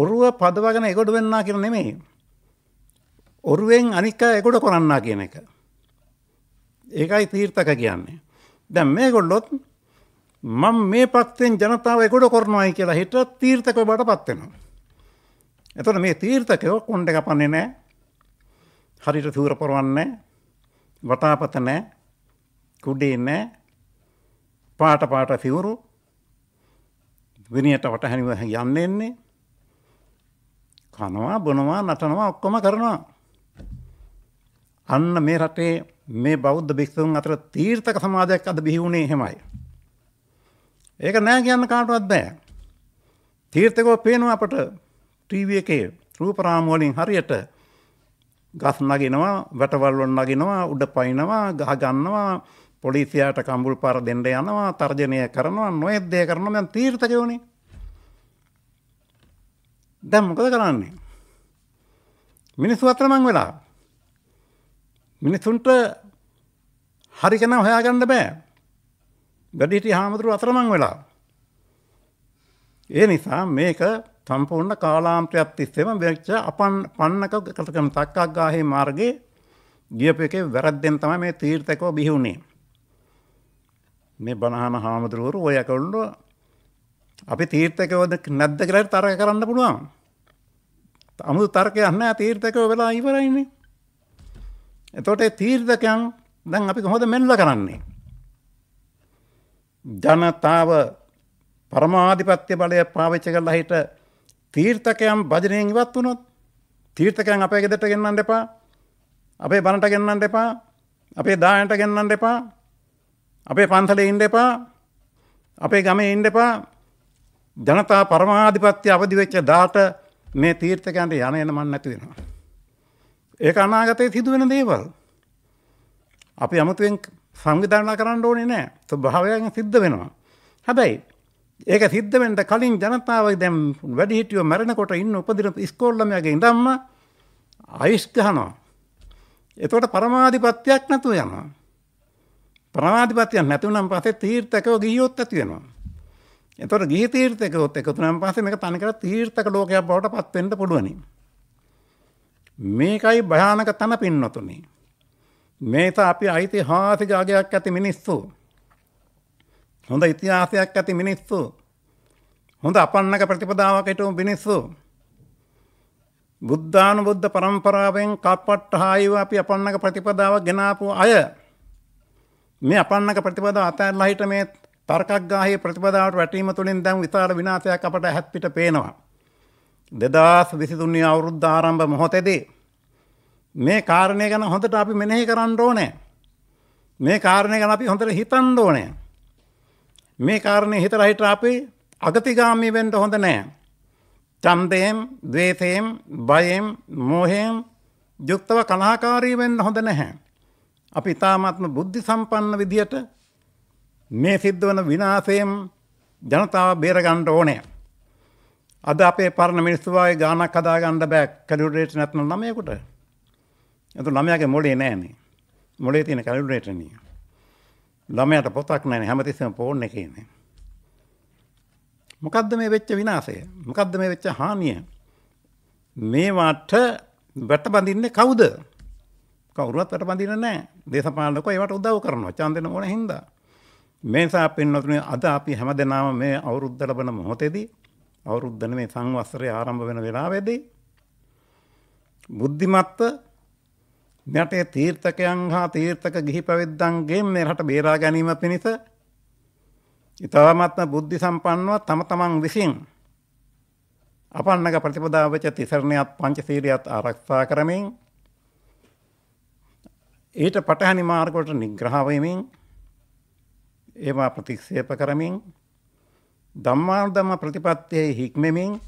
ඔරුව පදවගෙන එකොඩු වෙන්නා කියර නෙමේ ඔරුවෙන් අනික එකොඩ කොරන්නා කියන එක. ඒකයි තීර්ථක කියන්නේ. දැන් මේ ගොල්ලොත් මං මේ පත්තෙන් ජනතාව එකොඩ කොරනවායි කියලා හිට තීර්ථක බට පත්වෙනවා. එතොට මේ තීර්ථකයෝ කොන්්ඩ එක පන්නේ නෑ හරිට තූර පොරවන්නේ වතාපත නෑ කුඩේ නෑ පාට පාට සිවුරු විනියට වටහැනිව යන්න එන්නේ කනවා බොනවා නටනවා ඔක්කොම කරනවා අන්න මේ රටේ මේ බෞද්ධ භික්ෂූන් අතර තීර්ථක සමාජයක් අද බිහි වුණේ එහෙමයි. ඒක නෑ කියන්න කාටවත් බෑ. තීර්ථකව පේනවා අපට ටීවී එකේ රූපරාමු වලින් හරියට ගස් නගිනවා, වැටවල් වල නගිනවා, උඩ පනිනවා, ගහ ගන්නවා, පොලිසියට කඹුල් පාර දෙන්න යනවා, තර්ජනය කරනවා, නොයෙක් දේ කරනවා. දැන් තීර්ථකයෝනේ. දැන් මොකද කරන්නේ? මිනිස්සු අතරමං වෙලා මිනිසුන්ට හරි කෙනා හොයාගන්න බෑ. වැඩිහිටි හාමුදුරුවෝ අතරමං වෙලා. ඒ නිසා මේක සම්පූර්ණ කාලාන්තයක් තිස්සේම වෙච්ච අපන් පන්නක කතකම තක්කක් ගාහේ මාර්ගයේ ගියපු එකේ වැරද්දෙන් තමයි මේ තීර්ථකව බිහි වුනේ. මේ බණහන හාමුදුරුවෝ ඔය අකවුන්ව අපි තීර්ථකව නැද්ද කියලා තරක කරන්න පුළුවන්. අමුතු තර්කයක් නැහැ තීර්ථකව වෙලා ඉවරයිනේ. එතොට තීර්ධකයන් දැන් අපි කොහොද මෙල්ල කරන්නේ. ජනතාව පරමාධිපත්‍ය බලය පාවිච්ච කරලා හිට තීර්ථකයම් බජනයෙන් ඉවත් වුණොත් තීර්ථකයන් අපේ ගෙදට ගෙන්න්නට එපා අපේ බණට ගෙන්න්නට එපා අපේ දායන්ට ගෙන්න්නට එපා අපේ පන්සලේ ඉන්ඩ එපා අපේ ගමේ ඉන්ඩ එපා ජනතා පරමාධිපත්‍ය අවධිවෙච්ච දාට මේ තීර්ථකයන්ට යන එන මන් නැතිවෙනවා. ඒක අනාගතය සිදුවෙන දේවල්. අපි අමුතුවෙන් සංවිධානා කරන්න ඕනේ නෑ ත භාවයන් සිද්ධ වෙනවා. හැබැයි ඒක සිද්ධවෙන්ට කලින් ජනතාව දැම් වැඩිහිටියෝ මැරණකොට ඉන්න උපදින ස්කෝල්ලමයගේ ඉඳම්ම අයිෂ්ගහනවා. එතකොට පරමාධිපත්යක් නැතුව යනවා. ප්‍රමාධිපත්යක් නැතිවනම් පසේ තීර්තකව ගියොත් ඇතිවෙනවා. එතොට ගී තීර්තකවත් එකතුනම් පසේ එක තනිකර තීර්තක ලෝකයක් බවට පත්වෙන්ට පුළුවනින්. මේකයි භයානක තන පින්නතුනි. මේත අපි ඓතිහාසික අගයක් ඇති මිනිස්සු. හොඳ ඉතිහාසයක් ඇති මිනිස්සු. හොඳ අපන්නක ප්‍රතිපදාවක් හිටු මිනිස්සු. බුද්ධානුබුද්ධ පරම්පරාවෙන් කප්පට්ටහායිව අපි අපන්නක ප්‍රතිපදාව ගෙනාපු අය. මේ අපන්නක ප්‍රතිපදාව අතෑරලා හිට මේ තර්කග්ගාහි ප්‍රතිපදාවට වැටීම තුළින් දැන් විශාල විනාශයක් අපට ඇහත් පිට පේනවා. දෙදස් විසිතුන්නේ අවුරුද්ධ ආරම්භ මොහොතෙදී. මේ කාරණය ගැන හොඳට අපි මෙනෙහි කරන්න ඕනෑ. මේ කාරණය ගැන අපි හොඳට හිතන්න ඕනෑ. මේ කාරණය හිත රහිට අපි අගතිගාමී වෙන්ට හොඳ නෑ. චන්දයෙන් දවේතයෙන් බයෙන් මෝහයෙන් යුක්තව කලාකාරී වෙන්න හොඳ නැහැ. අපි ඉතාමත්ම බුද්ධි සම්පන්න විදියට මේ සිද්ධ වන විනාසයෙන් ජනතාව බේරගණ්ඩ ඕනෑ. අද අපේ පරණ මිනිස්සුවාගේ ගානක් හදාගන්න බෑ කැලිබ්‍රේට් නැත්නම් ළමයෙකුට. එතකොට ළමයාගේ මොළේ නෑනේ. මොළේ තියෙන කැලිබ්‍රේටර් නේ. ළමයාට පොතක් නෑනේ හැමතිස්සෙම ෆෝන් එකේ ඉන්නේ. මොකද්ද මේ වෙච්ච විනාශය? මොකද්ද මේ වෙච්ච හානිය? මේවට වැටබඳින්නේ කවුද? කවුරුවත් වැටබඳින්නේ නැහැ. දේශපාලනකෝ ඒවට උදව් කරනවා. චන්දන ඕන හින්දා. මේ නිසා පින්නතුනේ අද අපි හැමදෙනාම මේ අවුරුද්ද ලබන මොහොතේදී අවුරුද්දන මේ සංවස්සරය ආරම්භ වෙන වෙලාවේදී බුද්ධිමත්ව මෙරටේ තීර්ථකයන් හා තීර්ථක ගිහි පැවිද්දන්ගේ මේ රට බේරා ගැනීම පිණිස ඊ타ත්ම බුද්ධි සම්පන්නව තම තමන් විසින් අපන්නක ප්‍රතිපදාව වෙච්ච තිසරණියත් පංචශීලියත් ආරක්ෂා කරමින් ඊට පටහැනි මාර්ග වලට නිග්‍රහ වෙමින් ඒවා ප්‍රතික්ෂේප කරමින් ධම්මාර්ධම ප්‍රතිපත්තියේ හික්මෙමින්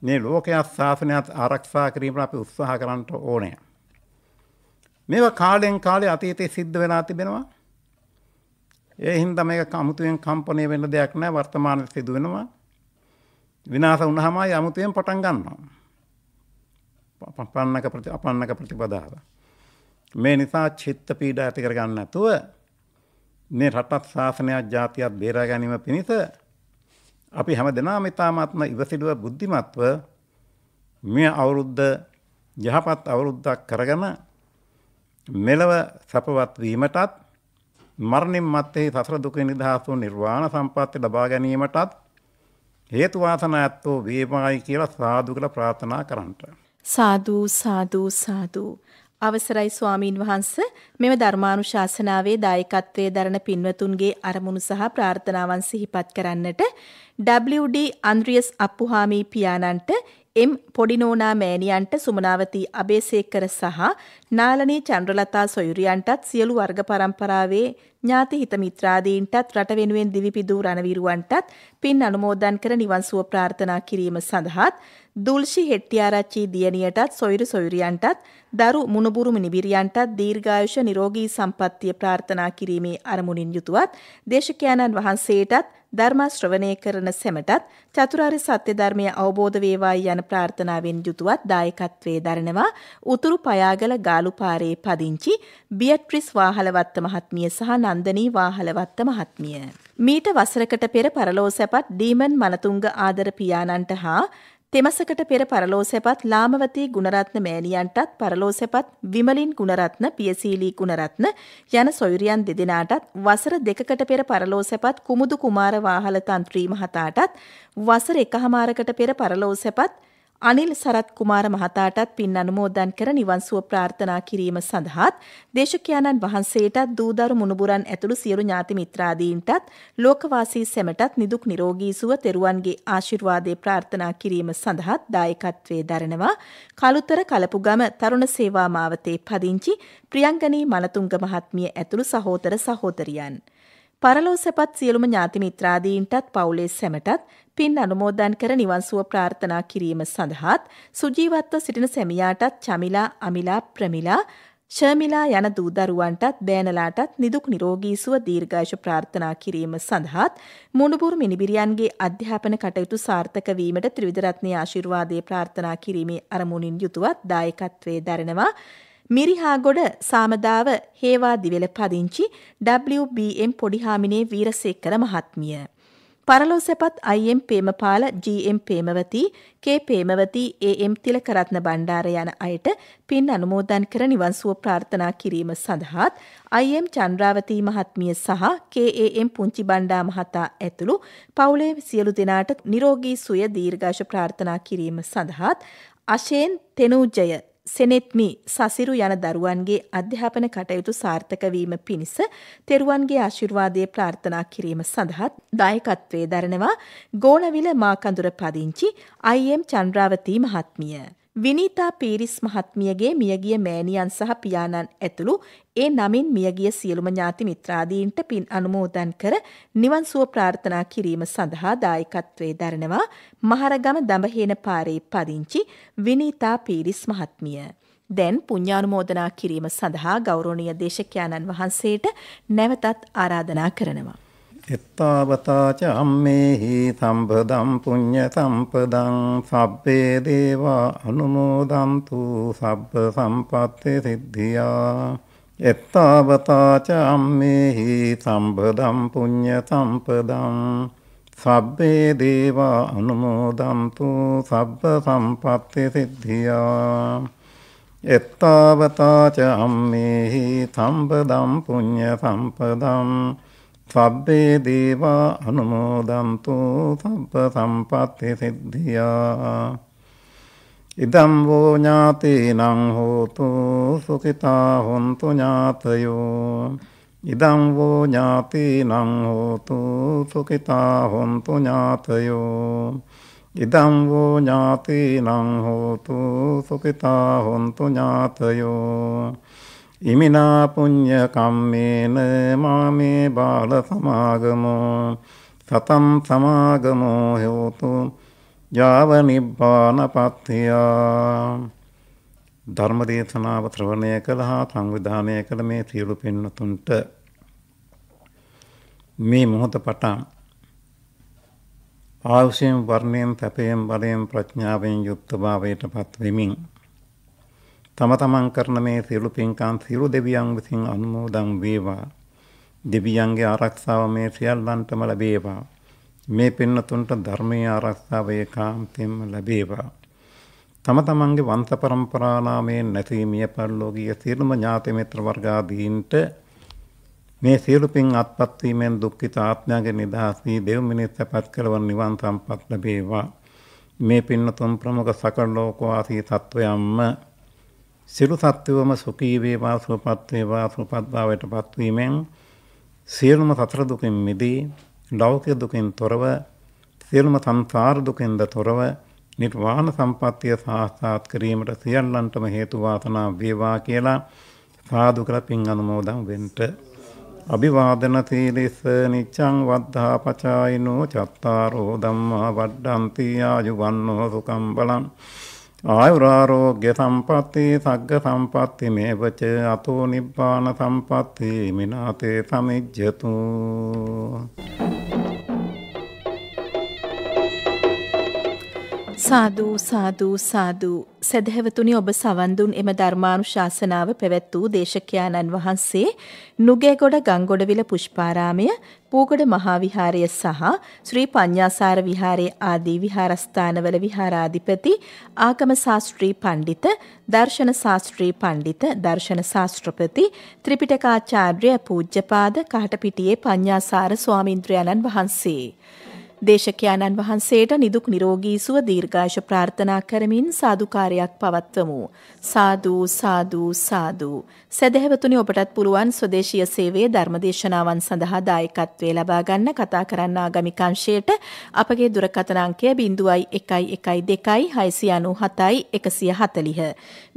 මේ ලෝකයක් ශාසනයත් ආරක්ෂා කිරීමට අපි උත්සාහ කරන්න ඕනේ. මේවා කාලෙන් කාලේ අතීතයේ සිද්ධ වෙලා තිබෙනවා. ඒ හින්දා මේක අමුතුවෙන් කම්පණය වෙන්න දෙයක් නැහැ වර්තමානයේ සිදු වෙනවා. විනාශ වුණාමයි අමුතුවෙන් පටන් ගන්නවා. අපන්නක ප්‍රති අපන්නක ප්‍රතිපදාව. මේ නිසා චිත්ත පීඩා ඇති කර ගන්න නැතුව මේ රටත් ශාසනයක් ජාතියක් බේරා ගැනීම පිණිස අපි හැම දෙනාම ඉතාමත්ම ඉවසිඩුව බුද්ධිමත්ව මේ අවුරුද්ධ යහපත් අවුරුද්දක් කරගෙන මෙලව සැපවත් වීමටත් මරණින් මත්තේ සසර දුක නිදහස් වූ නිර්වාණ සම්පත්තිය ලබා ගැනීමටත් හේතු වාසනා ඇත්තෝ වේවායි කියලා සාදු කියලා ප්‍රාර්ථනා කරන්නට සාදු සාදු සාදු අවසරයි ස්වාමීන් වහන්ස මෙම ධර්මානුශාසනාවේ දායකත්වයේ දරන පින්වතුන්ගේ අරමුණු සහ ප්‍රාර්ථනාවන් සිහිපත් කරන්නට WD අන්ද්‍රියස් අප්පුහාමි පියාණන්ට එම් පොඩිනෝනා මෑණියන්ට සුමනාවතී අබේසේකර සහ නාලනී චන්ද්‍රලතා සොයුරියන්ටත් සියලු වර්ග පරම්පරාවේ ඥාති හිත මිත්‍රාදීන්ටත් රට වෙනුවෙන් දිවිපිදූ රණවිරුවන්ටත් පින් අනුමෝදන් කර නිවන් සුව ප්‍රාර්ථනා කිරීම සඳහාත් දුල්ෂි හෙට්ටිආරච්චි දියණියටත් සොයුරු සොයුරියන්ටත් දරු මුණුබුරු මිනිබිරියන්ටත් දීර්ඝායුෂ නිරෝගී සම්පන්නිය ප්‍රාර්ථනා කිරීමේ අරමුණින් යුතුවත් දේශකයන්න් වහන්සේටත් ධර්ම ශ්‍රවණය කරන සැමටත් චතුරාර්ය සත්‍ය ධර්මය අවබෝධ වේවායි යන ප්‍රාර්ථනාවෙන් යුතුවත් දායකත්වයේ දරනවා උතුරු පයාගල ගාලුපාරේ පදිංචි බියට්‍රිස් වාහලවත්ත මහත්මිය සහ නන්දනී වාහලවත්ත මහත්මිය. මීට වසරකට පෙර පරලෝ සැපත් ඩීමන් මනතුංග ආදර පියාණන්ට හා තෙමසකට පෙර පරලෝසැපත් ලාමවතී ගුණරත්න මෑණියන්ටත් පරලෝසැපත් විමලින් ගුණරත්න පියසීලී ගුණරත්න යන සොයුරියන් දෙදෙනාටත් වසර දෙකකට පෙර පරලෝසැපත් කුමුදු කුමාර වාහල තන්ත්‍රී මහතාටත් වසර එකහමාරකට පෙර පරලෝසැපත් අනිල් සරත් කුමාර මහතාටත් පින් අනුමෝදන් කර නිවන් සුව ප්‍රාර්ථනා කිරීම සඳහාත් දේශකයාණන් වහන්සේටත් දූදරු මුණුබුරන් ඇතුළු සියලු ඥාති මිත්‍රාදීන්ටත් ලෝකවාසී සැමටත් නිදුක් නිරෝගී සුව තෙරුවන්ගේ ආශිර්වාදේ ප්‍රාර්ථනා කිරීම සඳහාත් දායකත්වයේ දරනවා කලුතර කලපුගම තරුණ සේවා මාවතේ පදිංචි ප්‍රියංගනී මනතුංග මහත්මිය ඇතුළු සහෝදර සහෝදරියන් පරලෝ සැපත් සියලුම ඥාති මිත්‍රාදීන්ටත් පවුලේ සැමටත් පින් අනුමෝදන් කර නිවන්සුව ප්‍රාර්ථනා කිරීම සඳහාත් සුජීවත්ව සිටින සැමියාටත් චමිලා අමිලා ප්‍රමිලා ශර්මිලා යන දූදරුවන්ටත් බෑනලාටත් නිදුක් නිරෝගීසුව දීර්ඝාෂ ප්‍රාර්ථනා කිරීම සඳහාත් මුණුබුරු මිනිබිරියන්ගේ අධ්‍යාපන කටයුතු සාර්ථක වීමට ත්‍රිවිධරත්නය ආශිර්වාදය ප්‍රාර්ථනා කිරීමේ අරමුණින් යුතුවත් දායකත්වයේ දරනවා මිරිහාගොඩ සාමදාව හේවා දිවෙල පදිංචි WBM පොඩිහාමිනේ වීරසේකර මහත්මිය. පරලොස්සැපත් අයිම් පේමපාල ජම් පේමවති කේ පේමවති ඒම් තිලකරත්න බණ්ඩාර යන අයට පින් අනුමෝදන් කර නිවන්සුව ප්‍රාර්ථනා කිරීම සඳහාත් අයිම් චන්ද්‍රාවතී මහත්මිය සහ කේම් පුංචි බණ්ඩා මහතා ඇතුළු පවුලේ සියලු දෙනාට නිරෝගී සුය දීර්ඝාශ ප්‍රාර්ථනා කිරීම සඳහාත් අශයෙන් තෙනූජය සෙනෙත්මි සසිරු යන දරුවන්ගේ අධ්‍යාපන කටයුතු සාර්ථක වීම පිණිස තෙරුවන්ගේ ආශිර්වාදය ප්‍රාර්ථනා කිරීම සඳහාත් දායකත්වයේ දරනවා ගෝනවිල මාකඳුර පදිංචි අයිඑම් චන්ද්‍රාවතී මහත්මිය. විනීතා පීරිස් මහත්මියගේ මියගිය මෑණියන් සහ පියාණන් ඇතුළු ඒ නමින් මියගිය සියලුම ඥාති මිත්‍රාදීන්ට පින් අනුමෝදන් කර නිවන් සුව ප්‍රාර්ථනා කිරීම සඳහා දායකත්වයේ දරනවා මහරගම දඹහේන පාරේ පදිංචි විනීතා පීරිස් මහත්මිය. දැන් පුණ්‍යානුමෝදනා කිරීම සඳහා ගෞරවනීය දේශකයන්න් වහන්සේට නැවතත් ආරාධනා කරනවා. එත්තාවතාච අම්මේහි සම්පදම් පුඤ්ඤ සම්පදං සබ්බේ දේවා අනුමෝදන්තු සබ්බ සම්පත්තේ සිද්ධියා එත්තාවතාච අම්මේහි සම්පදම් පුඤ්ඤ සම්පදං සබ්බේ දේවා අනුමෝදන්තු සබ්බ සම්පත්තේ සිද්ධියා එත්තාවතාච අම්මේහි සම්පදම් පුඤ්ඤ සම්පදං සබ්බේ දේවා අනුමෝදන්තු සබ්බ සම්පත්ති සිද්ධියා ඉදම් වූ ඥාතීනං හෝතු සුඛිතා හොන්තු ඥාතයෝ ඉදම් වූ ඥාතීනං හෝතු සුඛිතා හොන්තු ඥාතයෝ ඉදම් වූ ඥාතීනං හෝතු සුඛිතා හොන්තු ඥාතයෝ ඉමිනා පුඤ්ඤ කම්මේන මාමේ බාල සමාගමෝ සතම් සමාගමෝ හෝතු යාව නිබ්බානපත්තියා ධර්මදේශනාව ශ්‍රවණය කළ හා සංවිධානය කළ මේ සියලු පින්නතුන්ට මේ මොහොත පටන් ආයුෂයෙන් වර්ණයෙන් තැපයෙන් බලයෙන් ප්‍රඥාවෙන් යුක්ත භාවයට පත් වෙමින් තම තමන් කරන මේ සියලු පින්කම් සියලු දෙවියන් විසින් අනුමෝදන් වේවා. දෙවියන්ගේ ආරක්ෂාව මේ සියල්ලන්ටම ලැබේවා. මේ පින්නතුන්ට ධර්මයේ ආරක්ෂාව ඒකාන්තයෙන්ම ලැබේවා. තම තමන්ගේ වංශ પરම්පරානාමයෙන් නැති මිය පරලෝකීය සියලුම ඥාති මිත්‍ර වර්ගාදීන්ට මේ සියලු පින් අත්පත් වීමෙන් දුක්ඛිත ආත්මයන්ගේ නිදහස් වී දෙව් මිනිස් සපත් කරවන නිවන් සම්පත් ලැබේවා. මේ පින්නතුන් ප්‍රමුඛ සකල ලෝකවාසී තත්වයන්ම සියලු සත්වයම සුඛී වේවා සුවපත් වේවා සුවපත් භාවයට පත්වීමෙන් සියලුම සතර දුකින් මිදී ලෞකික දුකින් තොරව සියලුම සංසාර දුකින්ද තොරව නිර්වාණ සම්පත්තිය සාක්ෂාත් කිරීමට සියල්ලන්ටම හේතු වාසනා වේවා කියලා සාදු කර පින් අනුමෝදන් වෙන්න. අභිවාදන තීලිස නිච්ඡං වද්ධා පචායිනෝ චත්තාරෝ ධම්මා වඩ්ඩಂತಿ ආයුවන්නෝ සුකම් බලං ආයුරාරෝග්‍ය සම්පත්ති සග්ග සම්පත්ති මේවච අතෝ නිබ්බාන සම්පත්ති මිනාතේ සමිජ්ජතු සාදූ සාදූ සාදූ සැදැහැවතුනි ඔබ සවන්දුන් එම ධර්මාණු ශාසනාව පැවැත් වූ දේශකයාණන් වහන්සේ නුගේගොඩ ගංගොඩවිල පුෂ්පාරාමය පූගොඩ මහාවිහාරය සහ ශ්‍රී පඤ්ඤාසාර විහාරයේ ආදී විහාරස්ථානවල විහාරාධිපති ආගම ශාස්ත්‍රී පඬිත දර්ශන ශාස්ත්‍රී පඬිත දර්ශන ශාස්ත්‍රපති ත්‍රිපිටකාචාර්ය පූජ්‍යපාද කහටපිටියේ පඤ්ඤාසාර ස්වාමින්ද්‍රයන්න් වහන්සේ දේශකයාණන් වහන්සේට නිදුක් නිරෝගී සුව දීර්ඝාෂ ප්‍රාර්ථනා කරමින් සාදුකාරයක් පවත්වමු. සාදු සාදු සාදු. සදහැවතුනි ඔබටත් පුළුවන් ස්වදේශීය සේවයේ ධර්මදේශනාවන් සඳහා දායකත්වයේ ලබා ගන්න කතා කරන්න ආගමික අංශයට අපගේ දුරකථන අංකය 0112697140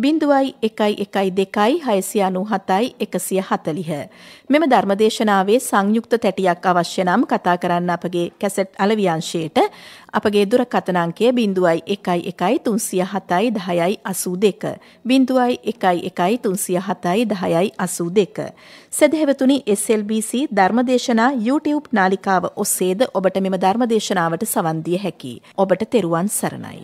0112697140 මෙම ධර්මදේශනාවේ සංයුක්ත තැටියක් අවශ්‍ය නම් කතා කරන්න අපගේ කැසට් අල පළවි අංශයට අපගේ දුරකථන අංකය 0113071082 0113071082 සදහෙවතුනි SLBC ධර්මදේශනා YouTube නාලිකාව ඔස්සේද ඔබට මෙම ධර්මදේශනාවට සවන් දිය හැකි. ඔබට තෙරුවන් සරණයි.